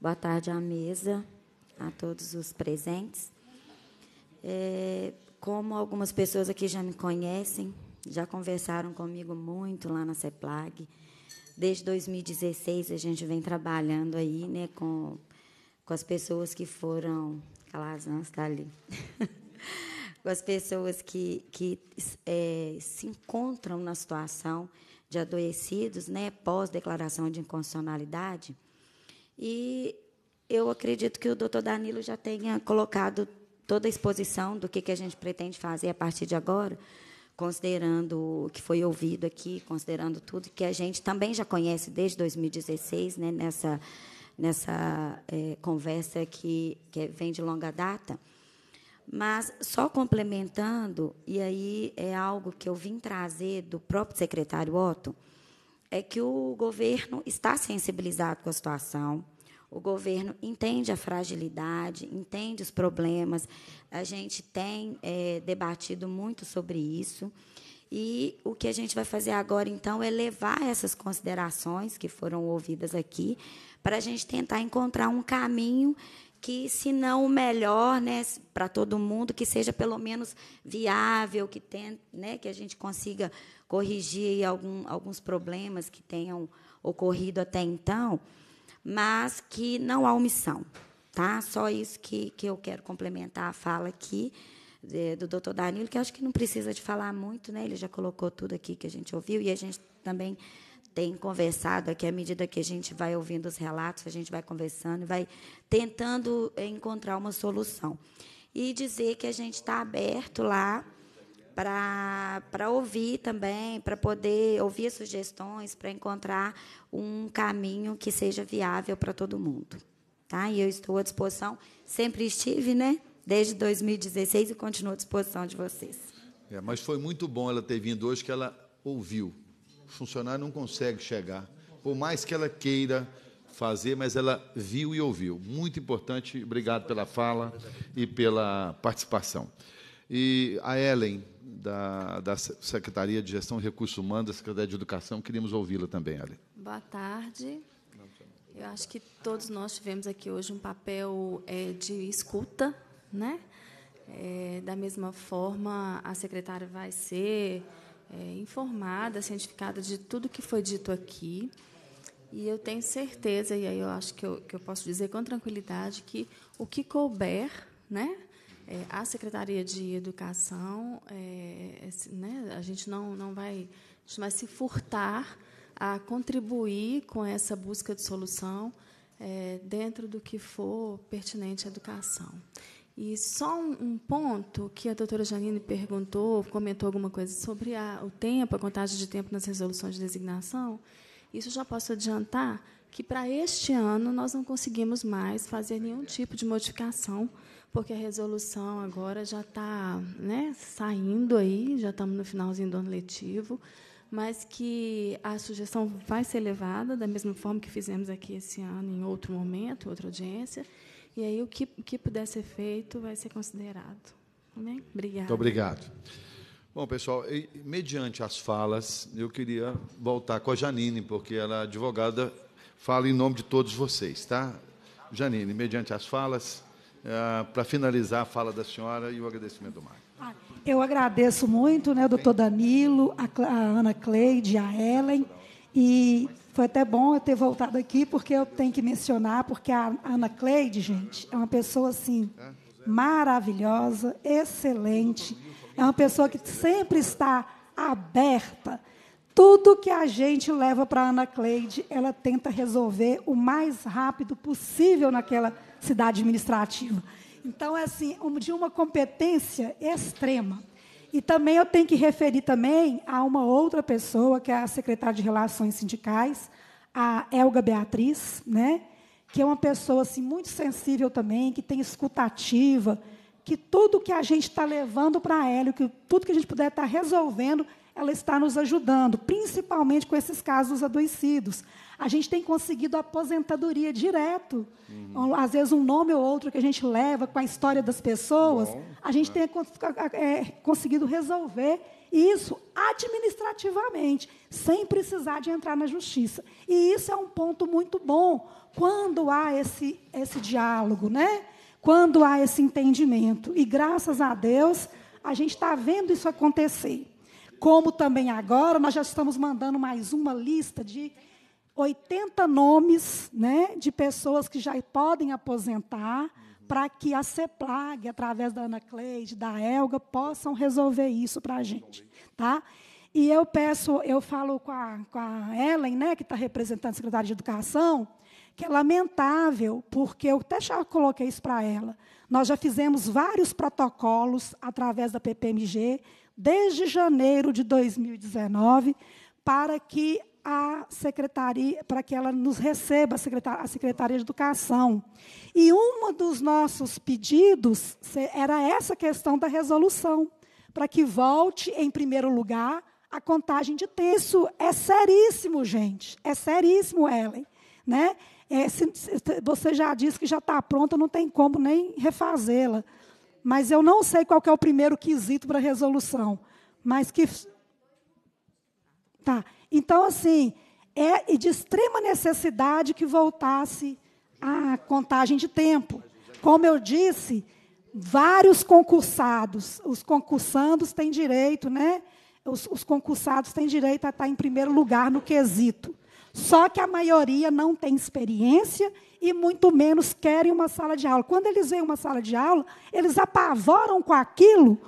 Boa tarde à mesa a todos os presentes. É, como algumas pessoas aqui já me conhecem, já conversaram comigo muito lá na CEPLAG. Desde 2016 a gente vem trabalhando aí, né, com, com as pessoas que foram. Calazans está ali. com as pessoas que, que é, se encontram na situação de adoecidos, né, pós declaração de inconstitucionalidade. E eu acredito que o doutor Danilo já tenha colocado toda a exposição do que, que a gente pretende fazer a partir de agora, considerando o que foi ouvido aqui, considerando tudo que a gente também já conhece desde 2016, né, nessa, nessa é, conversa que, que vem de longa data. Mas, só complementando, e aí é algo que eu vim trazer do próprio secretário Otto, é que o governo está sensibilizado com a situação, o governo entende a fragilidade, entende os problemas. A gente tem é, debatido muito sobre isso. E o que a gente vai fazer agora, então, é levar essas considerações que foram ouvidas aqui para a gente tentar encontrar um caminho que, se não o melhor né, para todo mundo, que seja pelo menos viável, que, tenha, né, que a gente consiga corrigir algum, alguns problemas que tenham ocorrido até então mas que não há omissão. Tá? Só isso que, que eu quero complementar a fala aqui de, do doutor Danilo, que acho que não precisa de falar muito, né? ele já colocou tudo aqui que a gente ouviu, e a gente também tem conversado aqui, à medida que a gente vai ouvindo os relatos, a gente vai conversando, vai tentando encontrar uma solução. E dizer que a gente está aberto lá para ouvir também, para poder ouvir sugestões, para encontrar um caminho que seja viável para todo mundo. Tá? E eu estou à disposição, sempre estive, né? Desde 2016 e continuo à disposição de vocês. É, mas foi muito bom ela ter vindo hoje, que ela ouviu. O funcionário não consegue chegar, por mais que ela queira fazer, mas ela viu e ouviu. Muito importante. Obrigado pela fala e pela participação. E a Ellen, da, da Secretaria de Gestão e Recursos Humanos, da Secretaria de Educação, queríamos ouvi-la também, Ellen. Boa tarde. Eu acho que todos nós tivemos aqui hoje um papel é, de escuta, né? É, da mesma forma, a secretária vai ser é, informada, cientificada de tudo que foi dito aqui. E eu tenho certeza, e aí eu acho que eu, que eu posso dizer com tranquilidade, que o que couber, né? É, a Secretaria de Educação, é, é né, a gente não, não vai, a gente vai se furtar a contribuir com essa busca de solução é, dentro do que for pertinente à educação. E só um, um, ponto que a doutora Janine perguntou, comentou alguma coisa sobre a, o tempo, a contagem de tempo nas resoluções de designação. Isso já posso adiantar que, para este ano, nós não conseguimos mais fazer nenhum tipo de modificação porque a resolução agora já está né, saindo aí, já estamos no finalzinho do ano letivo, mas que a sugestão vai ser levada da mesma forma que fizemos aqui esse ano, em outro momento, outra audiência, e aí o que, que puder ser feito vai ser considerado. Amém? Obrigada. Muito obrigado. Bom, pessoal, mediante as falas, eu queria voltar com a Janine, porque ela, é advogada, fala em nome de todos vocês, tá? Janine, mediante as falas. Ah, para finalizar a fala da senhora e o agradecimento do Marco. Ah, eu agradeço muito, né, doutor Danilo, a, a Ana Cleide, a Ellen, e foi até bom eu ter voltado aqui, porque eu tenho que mencionar, porque a Ana Cleide, gente, é uma pessoa assim maravilhosa, excelente, é uma pessoa que sempre está aberta tudo que a gente leva para a Ana Cleide, ela tenta resolver o mais rápido possível naquela cidade administrativa. Então, é assim, de uma competência extrema. E também eu tenho que referir também a uma outra pessoa, que é a secretária de Relações Sindicais, a Elga Beatriz, né? que é uma pessoa assim, muito sensível também, que tem escutativa, que tudo que a gente está levando para ela, que tudo que a gente puder estar tá resolvendo, ela está nos ajudando, principalmente com esses casos adoecidos. A gente tem conseguido aposentadoria direto. Uhum. Às vezes, um nome ou outro que a gente leva com a história das pessoas, Bom, a gente é. tem é, conseguido resolver isso administrativamente, sem precisar de entrar na justiça. E isso é um ponto muito bom quando há esse, esse diálogo, né? quando há esse entendimento. E graças a Deus, a gente está vendo isso acontecer como também agora nós já estamos mandando mais uma lista de 80 nomes né, de pessoas que já podem aposentar uhum. para que a CEPLAG, através da Ana Cleide, da Elga, possam resolver isso para a gente. Tá? E eu peço, eu falo com a, com a Ellen, né, que está representando a Secretaria de Educação, que é lamentável, porque eu até já coloquei isso para ela. Nós já fizemos vários protocolos através da PPMG, desde janeiro de 2019 para que a secretaria, para que ela nos receba a secretaria, a secretaria de educação. E um dos nossos pedidos era essa questão da resolução, para que volte em primeiro lugar a contagem de tempo. Isso é seríssimo, gente. É seríssimo, Ellen, né? É, se, se, você já disse que já está pronta, não tem como nem refazê-la mas eu não sei qual é o primeiro quesito para resolução. Mas que. Tá. Então, assim, é de extrema necessidade que voltasse a contagem de tempo. Como eu disse, vários concursados, os concursandos têm direito, né? Os, os, concursados têm direito a estar em primeiro lugar no quesito. Só que a maioria não tem experiência e muito menos querem uma sala de aula. Quando eles veem uma sala de aula, eles apavoram com aquilo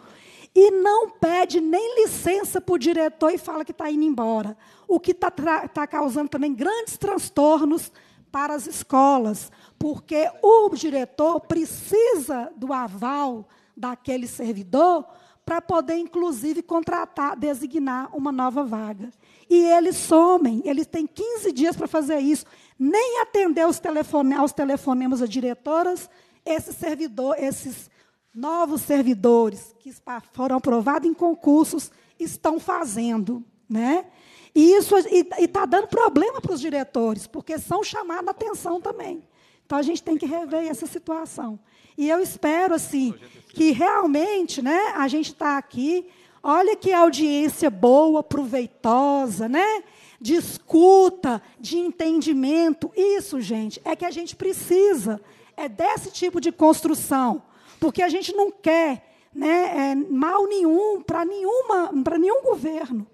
e não pede nem licença para o diretor e fala que está indo embora. O que está tá causando também grandes transtornos para as escolas, porque o diretor precisa do aval daquele servidor para poder, inclusive, contratar, designar uma nova vaga. E eles somem, eles têm 15 dias para fazer isso nem atender os telefone, aos telefonemas das diretoras, esses servidores, esses novos servidores que foram aprovados em concursos estão fazendo, né? E isso está dando problema para os diretores, porque são chamados a atenção também. Então a gente tem que rever essa situação. E eu espero assim que realmente, né, a gente está aqui. Olha que audiência boa, proveitosa, né? de escuta, de entendimento. Isso, gente, é que a gente precisa. É desse tipo de construção. Porque a gente não quer né, é, mal nenhum para nenhum governo.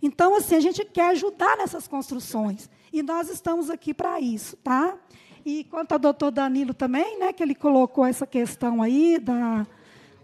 Então, assim, a gente quer ajudar nessas construções. E nós estamos aqui para isso, tá? E quanto ao doutor Danilo também, né, que ele colocou essa questão aí da,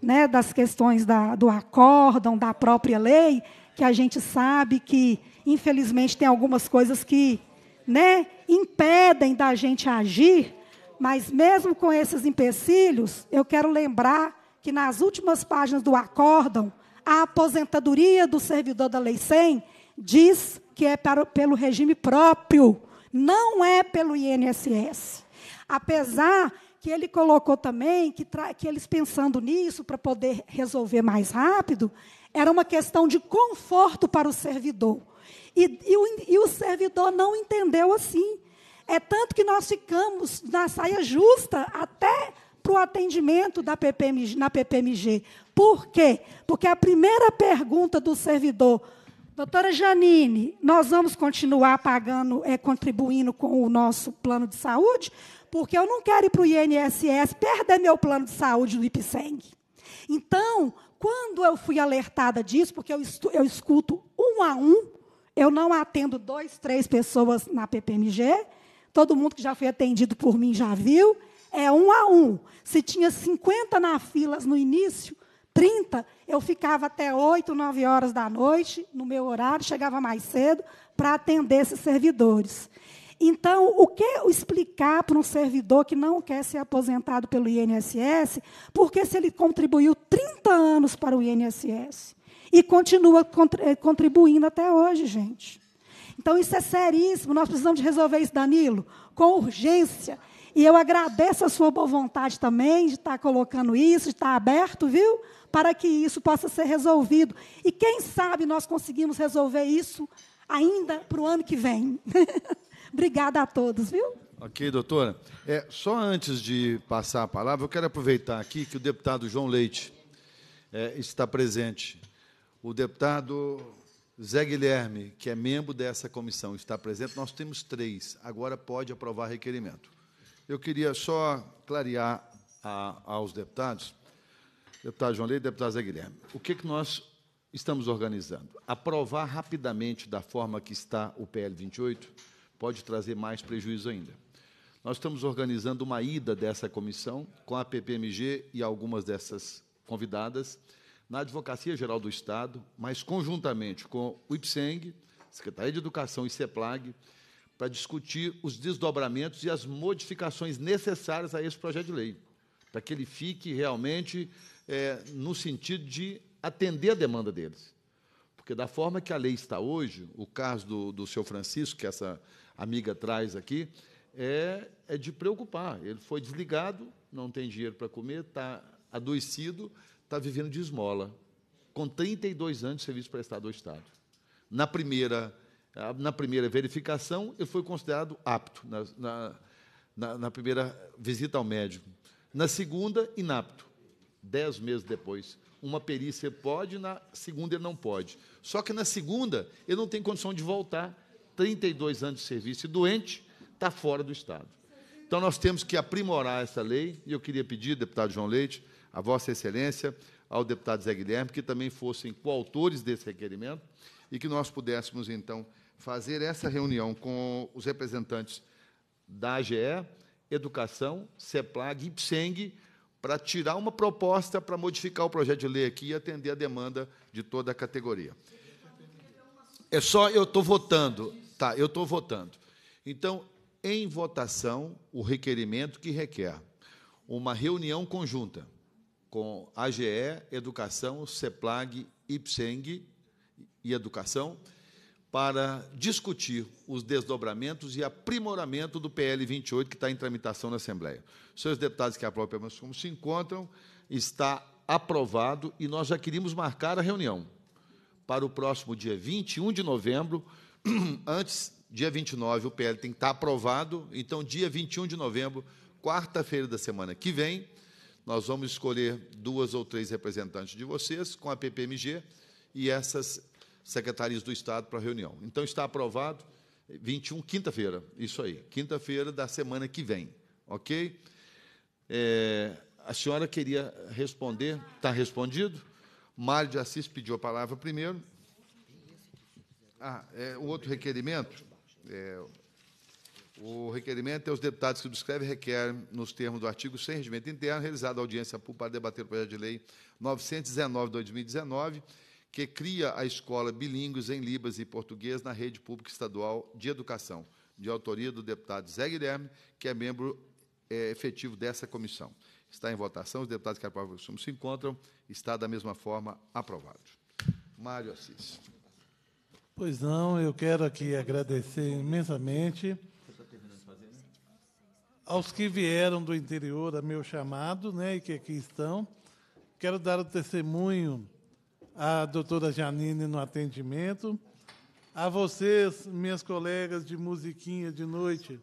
né, das questões da, do acórdão, da própria lei, que a gente sabe que Infelizmente, tem algumas coisas que né, impedem da gente agir, mas mesmo com esses empecilhos, eu quero lembrar que nas últimas páginas do acórdão, a aposentadoria do servidor da Lei 100 diz que é para, pelo regime próprio, não é pelo INSS. Apesar que ele colocou também que, que eles pensando nisso para poder resolver mais rápido, era uma questão de conforto para o servidor. E, e, o, e o servidor não entendeu assim. É tanto que nós ficamos na saia justa até para o atendimento da PPMG, na PPMG. Por quê? Porque a primeira pergunta do servidor, doutora Janine, nós vamos continuar pagando, é, contribuindo com o nosso plano de saúde? Porque eu não quero ir para o INSS perder meu plano de saúde do IPSENG. Então, quando eu fui alertada disso, porque eu, eu escuto um a um, eu não atendo dois, três pessoas na PPMG. Todo mundo que já foi atendido por mim já viu. É um a um. Se tinha 50 na filas no início, 30, eu ficava até 8, 9 horas da noite, no meu horário, chegava mais cedo, para atender esses servidores. Então, o que explicar para um servidor que não quer ser aposentado pelo INSS, porque se ele contribuiu 30 anos para o INSS, e continua eh, contribuindo até hoje, gente. Então, isso é seríssimo. Nós precisamos de resolver isso, Danilo, com urgência. E eu agradeço a sua boa vontade também de estar colocando isso, de estar aberto, viu? Para que isso possa ser resolvido. E quem sabe nós conseguimos resolver isso ainda para o ano que vem. Obrigada a todos, viu? Ok, doutora. É, só antes de passar a palavra, eu quero aproveitar aqui que o deputado João Leite é, está presente. O deputado Zé Guilherme, que é membro dessa comissão, está presente. Nós temos três. Agora pode aprovar requerimento. Eu queria só clarear a, aos deputados, deputado João Leite e deputado Zé Guilherme, o que, é que nós estamos organizando? Aprovar rapidamente da forma que está o PL 28 pode trazer mais prejuízo ainda. Nós estamos organizando uma ida dessa comissão com a PPMG e algumas dessas convidadas na Advocacia Geral do Estado, mas conjuntamente com o IPSENG, Secretaria de Educação e CEPLAG, para discutir os desdobramentos e as modificações necessárias a esse projeto de lei, para que ele fique realmente é, no sentido de atender a demanda deles. Porque, da forma que a lei está hoje, o caso do, do seu Francisco, que essa amiga traz aqui, é, é de preocupar. Ele foi desligado, não tem dinheiro para comer, está adoecido está vivendo de esmola, com 32 anos de serviço prestado ao Estado. Na primeira, na primeira verificação, ele foi considerado apto, na, na, na primeira visita ao médico. Na segunda, inapto. Dez meses depois, uma perícia pode, na segunda ele não pode. Só que na segunda, ele não tem condição de voltar. 32 anos de serviço e doente, está fora do Estado. Então, nós temos que aprimorar essa lei, e eu queria pedir, deputado João Leite, a Vossa Excelência, ao deputado Zé Guilherme, que também fossem coautores desse requerimento e que nós pudéssemos, então, fazer essa reunião com os representantes da AGE, Educação, CEPLAG, IPSENG, para tirar uma proposta para modificar o projeto de lei aqui e atender a demanda de toda a categoria. É só eu estou votando. Tá, eu estou votando. Então, em votação, o requerimento que requer uma reunião conjunta com AGE, Educação, CEPLAG, IPSENG e Educação, para discutir os desdobramentos e aprimoramento do PL 28, que está em tramitação na Assembleia. Os senhores deputados que aprovam pelo menos como se encontram, está aprovado e nós já queríamos marcar a reunião para o próximo dia 21 de novembro, antes, dia 29, o PL tem que estar aprovado, então, dia 21 de novembro, quarta-feira da semana que vem, nós vamos escolher duas ou três representantes de vocês com a PPMG e essas secretarias do Estado para a reunião. Então está aprovado 21, quinta-feira, isso aí, quinta-feira da semana que vem, ok? É, a senhora queria responder, está respondido? Mário de Assis pediu a palavra primeiro. Ah, é, o outro requerimento, é, o requerimento é os deputados que descreve requer, nos termos do artigo 100, regimento interno, realizada a audiência pública para debater o projeto de lei 919-2019, que cria a escola bilíngues em Libras e Português na rede pública estadual de educação, de autoria do deputado Zé Guilherme, que é membro é, efetivo dessa comissão. Está em votação, os deputados que aprovam o se encontram, está da mesma forma aprovado. Mário Assis. Pois não, eu quero aqui agradecer imensamente aos que vieram do interior a meu chamado, né, e que aqui estão. Quero dar o testemunho à doutora Janine no atendimento, a vocês, minhas colegas de musiquinha de noite.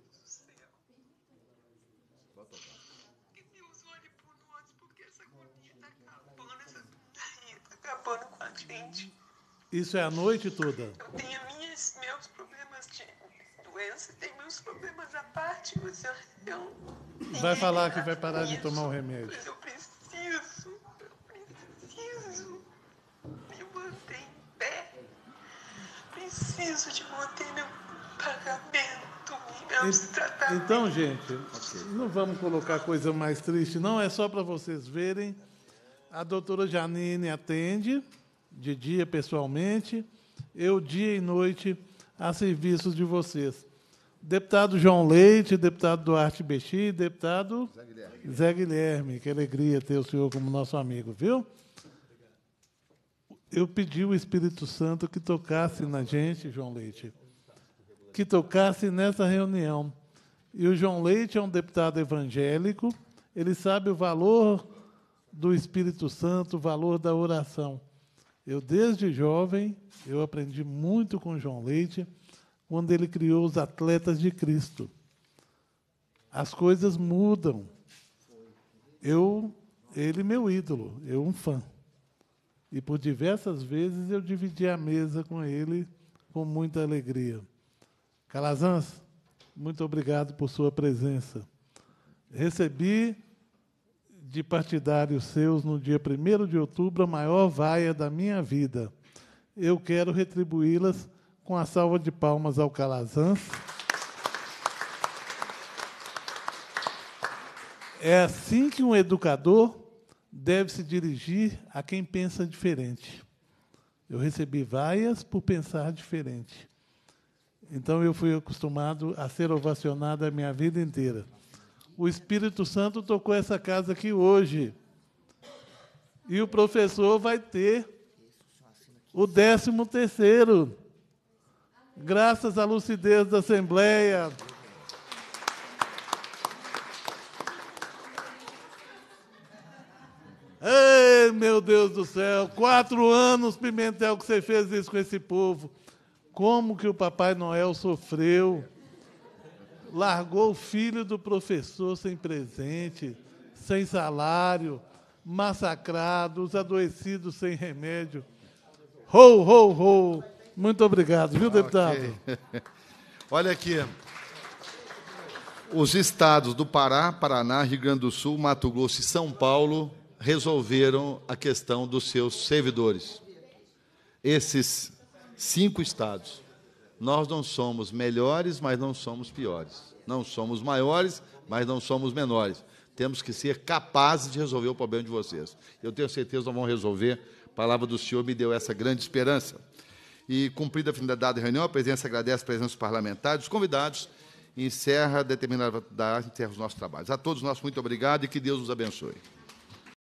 acabando com a gente. Isso é a noite toda? Eu tenho minhas, meus problemas de doença, tenho meus problemas à parte, mas eu Vai falar que vai parar de tomar o remédio. Mas eu preciso, eu preciso me manter em pé. Preciso de manter meu pagamento, Então, gente, não vamos colocar coisa mais triste, não. É só para vocês verem. A doutora Janine atende de dia pessoalmente, eu dia e noite a serviços de vocês. Deputado João Leite, deputado Duarte Bexi, deputado Zé Guilherme. Zé Guilherme. Que alegria ter o senhor como nosso amigo, viu? Eu pedi o Espírito Santo que tocasse na gente, João Leite, que tocasse nessa reunião. E o João Leite é um deputado evangélico, ele sabe o valor do Espírito Santo, o valor da oração. Eu, desde jovem, eu aprendi muito com o João Leite, quando ele criou os atletas de Cristo. As coisas mudam. Eu, ele meu ídolo, eu um fã. E por diversas vezes eu dividi a mesa com ele com muita alegria. Calazans, muito obrigado por sua presença. Recebi de partidários seus no dia 1 de outubro a maior vaia da minha vida. Eu quero retribuí-las com a salva de palmas ao Calazans. É assim que um educador deve se dirigir a quem pensa diferente. Eu recebi vaias por pensar diferente. Então eu fui acostumado a ser ovacionado a minha vida inteira. O Espírito Santo tocou essa casa aqui hoje. E o professor vai ter o décimo terceiro graças à lucidez da Assembleia. Ei, meu Deus do céu, quatro anos, Pimentel, que você fez isso com esse povo. Como que o Papai Noel sofreu? Largou o filho do professor sem presente, sem salário, massacrado, os adoecidos sem remédio. Ho, ho, ho! Muito obrigado, viu, deputado? Okay. Olha aqui. Os estados do Pará, Paraná, Rio Grande do Sul, Mato Grosso e São Paulo resolveram a questão dos seus servidores. Esses cinco estados. Nós não somos melhores, mas não somos piores. Não somos maiores, mas não somos menores. Temos que ser capazes de resolver o problema de vocês. Eu tenho certeza que nós vamos resolver. A palavra do Senhor me deu essa grande esperança. E cumprida a finalidade da reunião, a presença agradece a presença dos parlamentares, dos convidados, e encerra determinada encerra os nossos trabalhos. A todos nós, muito obrigado e que Deus nos abençoe.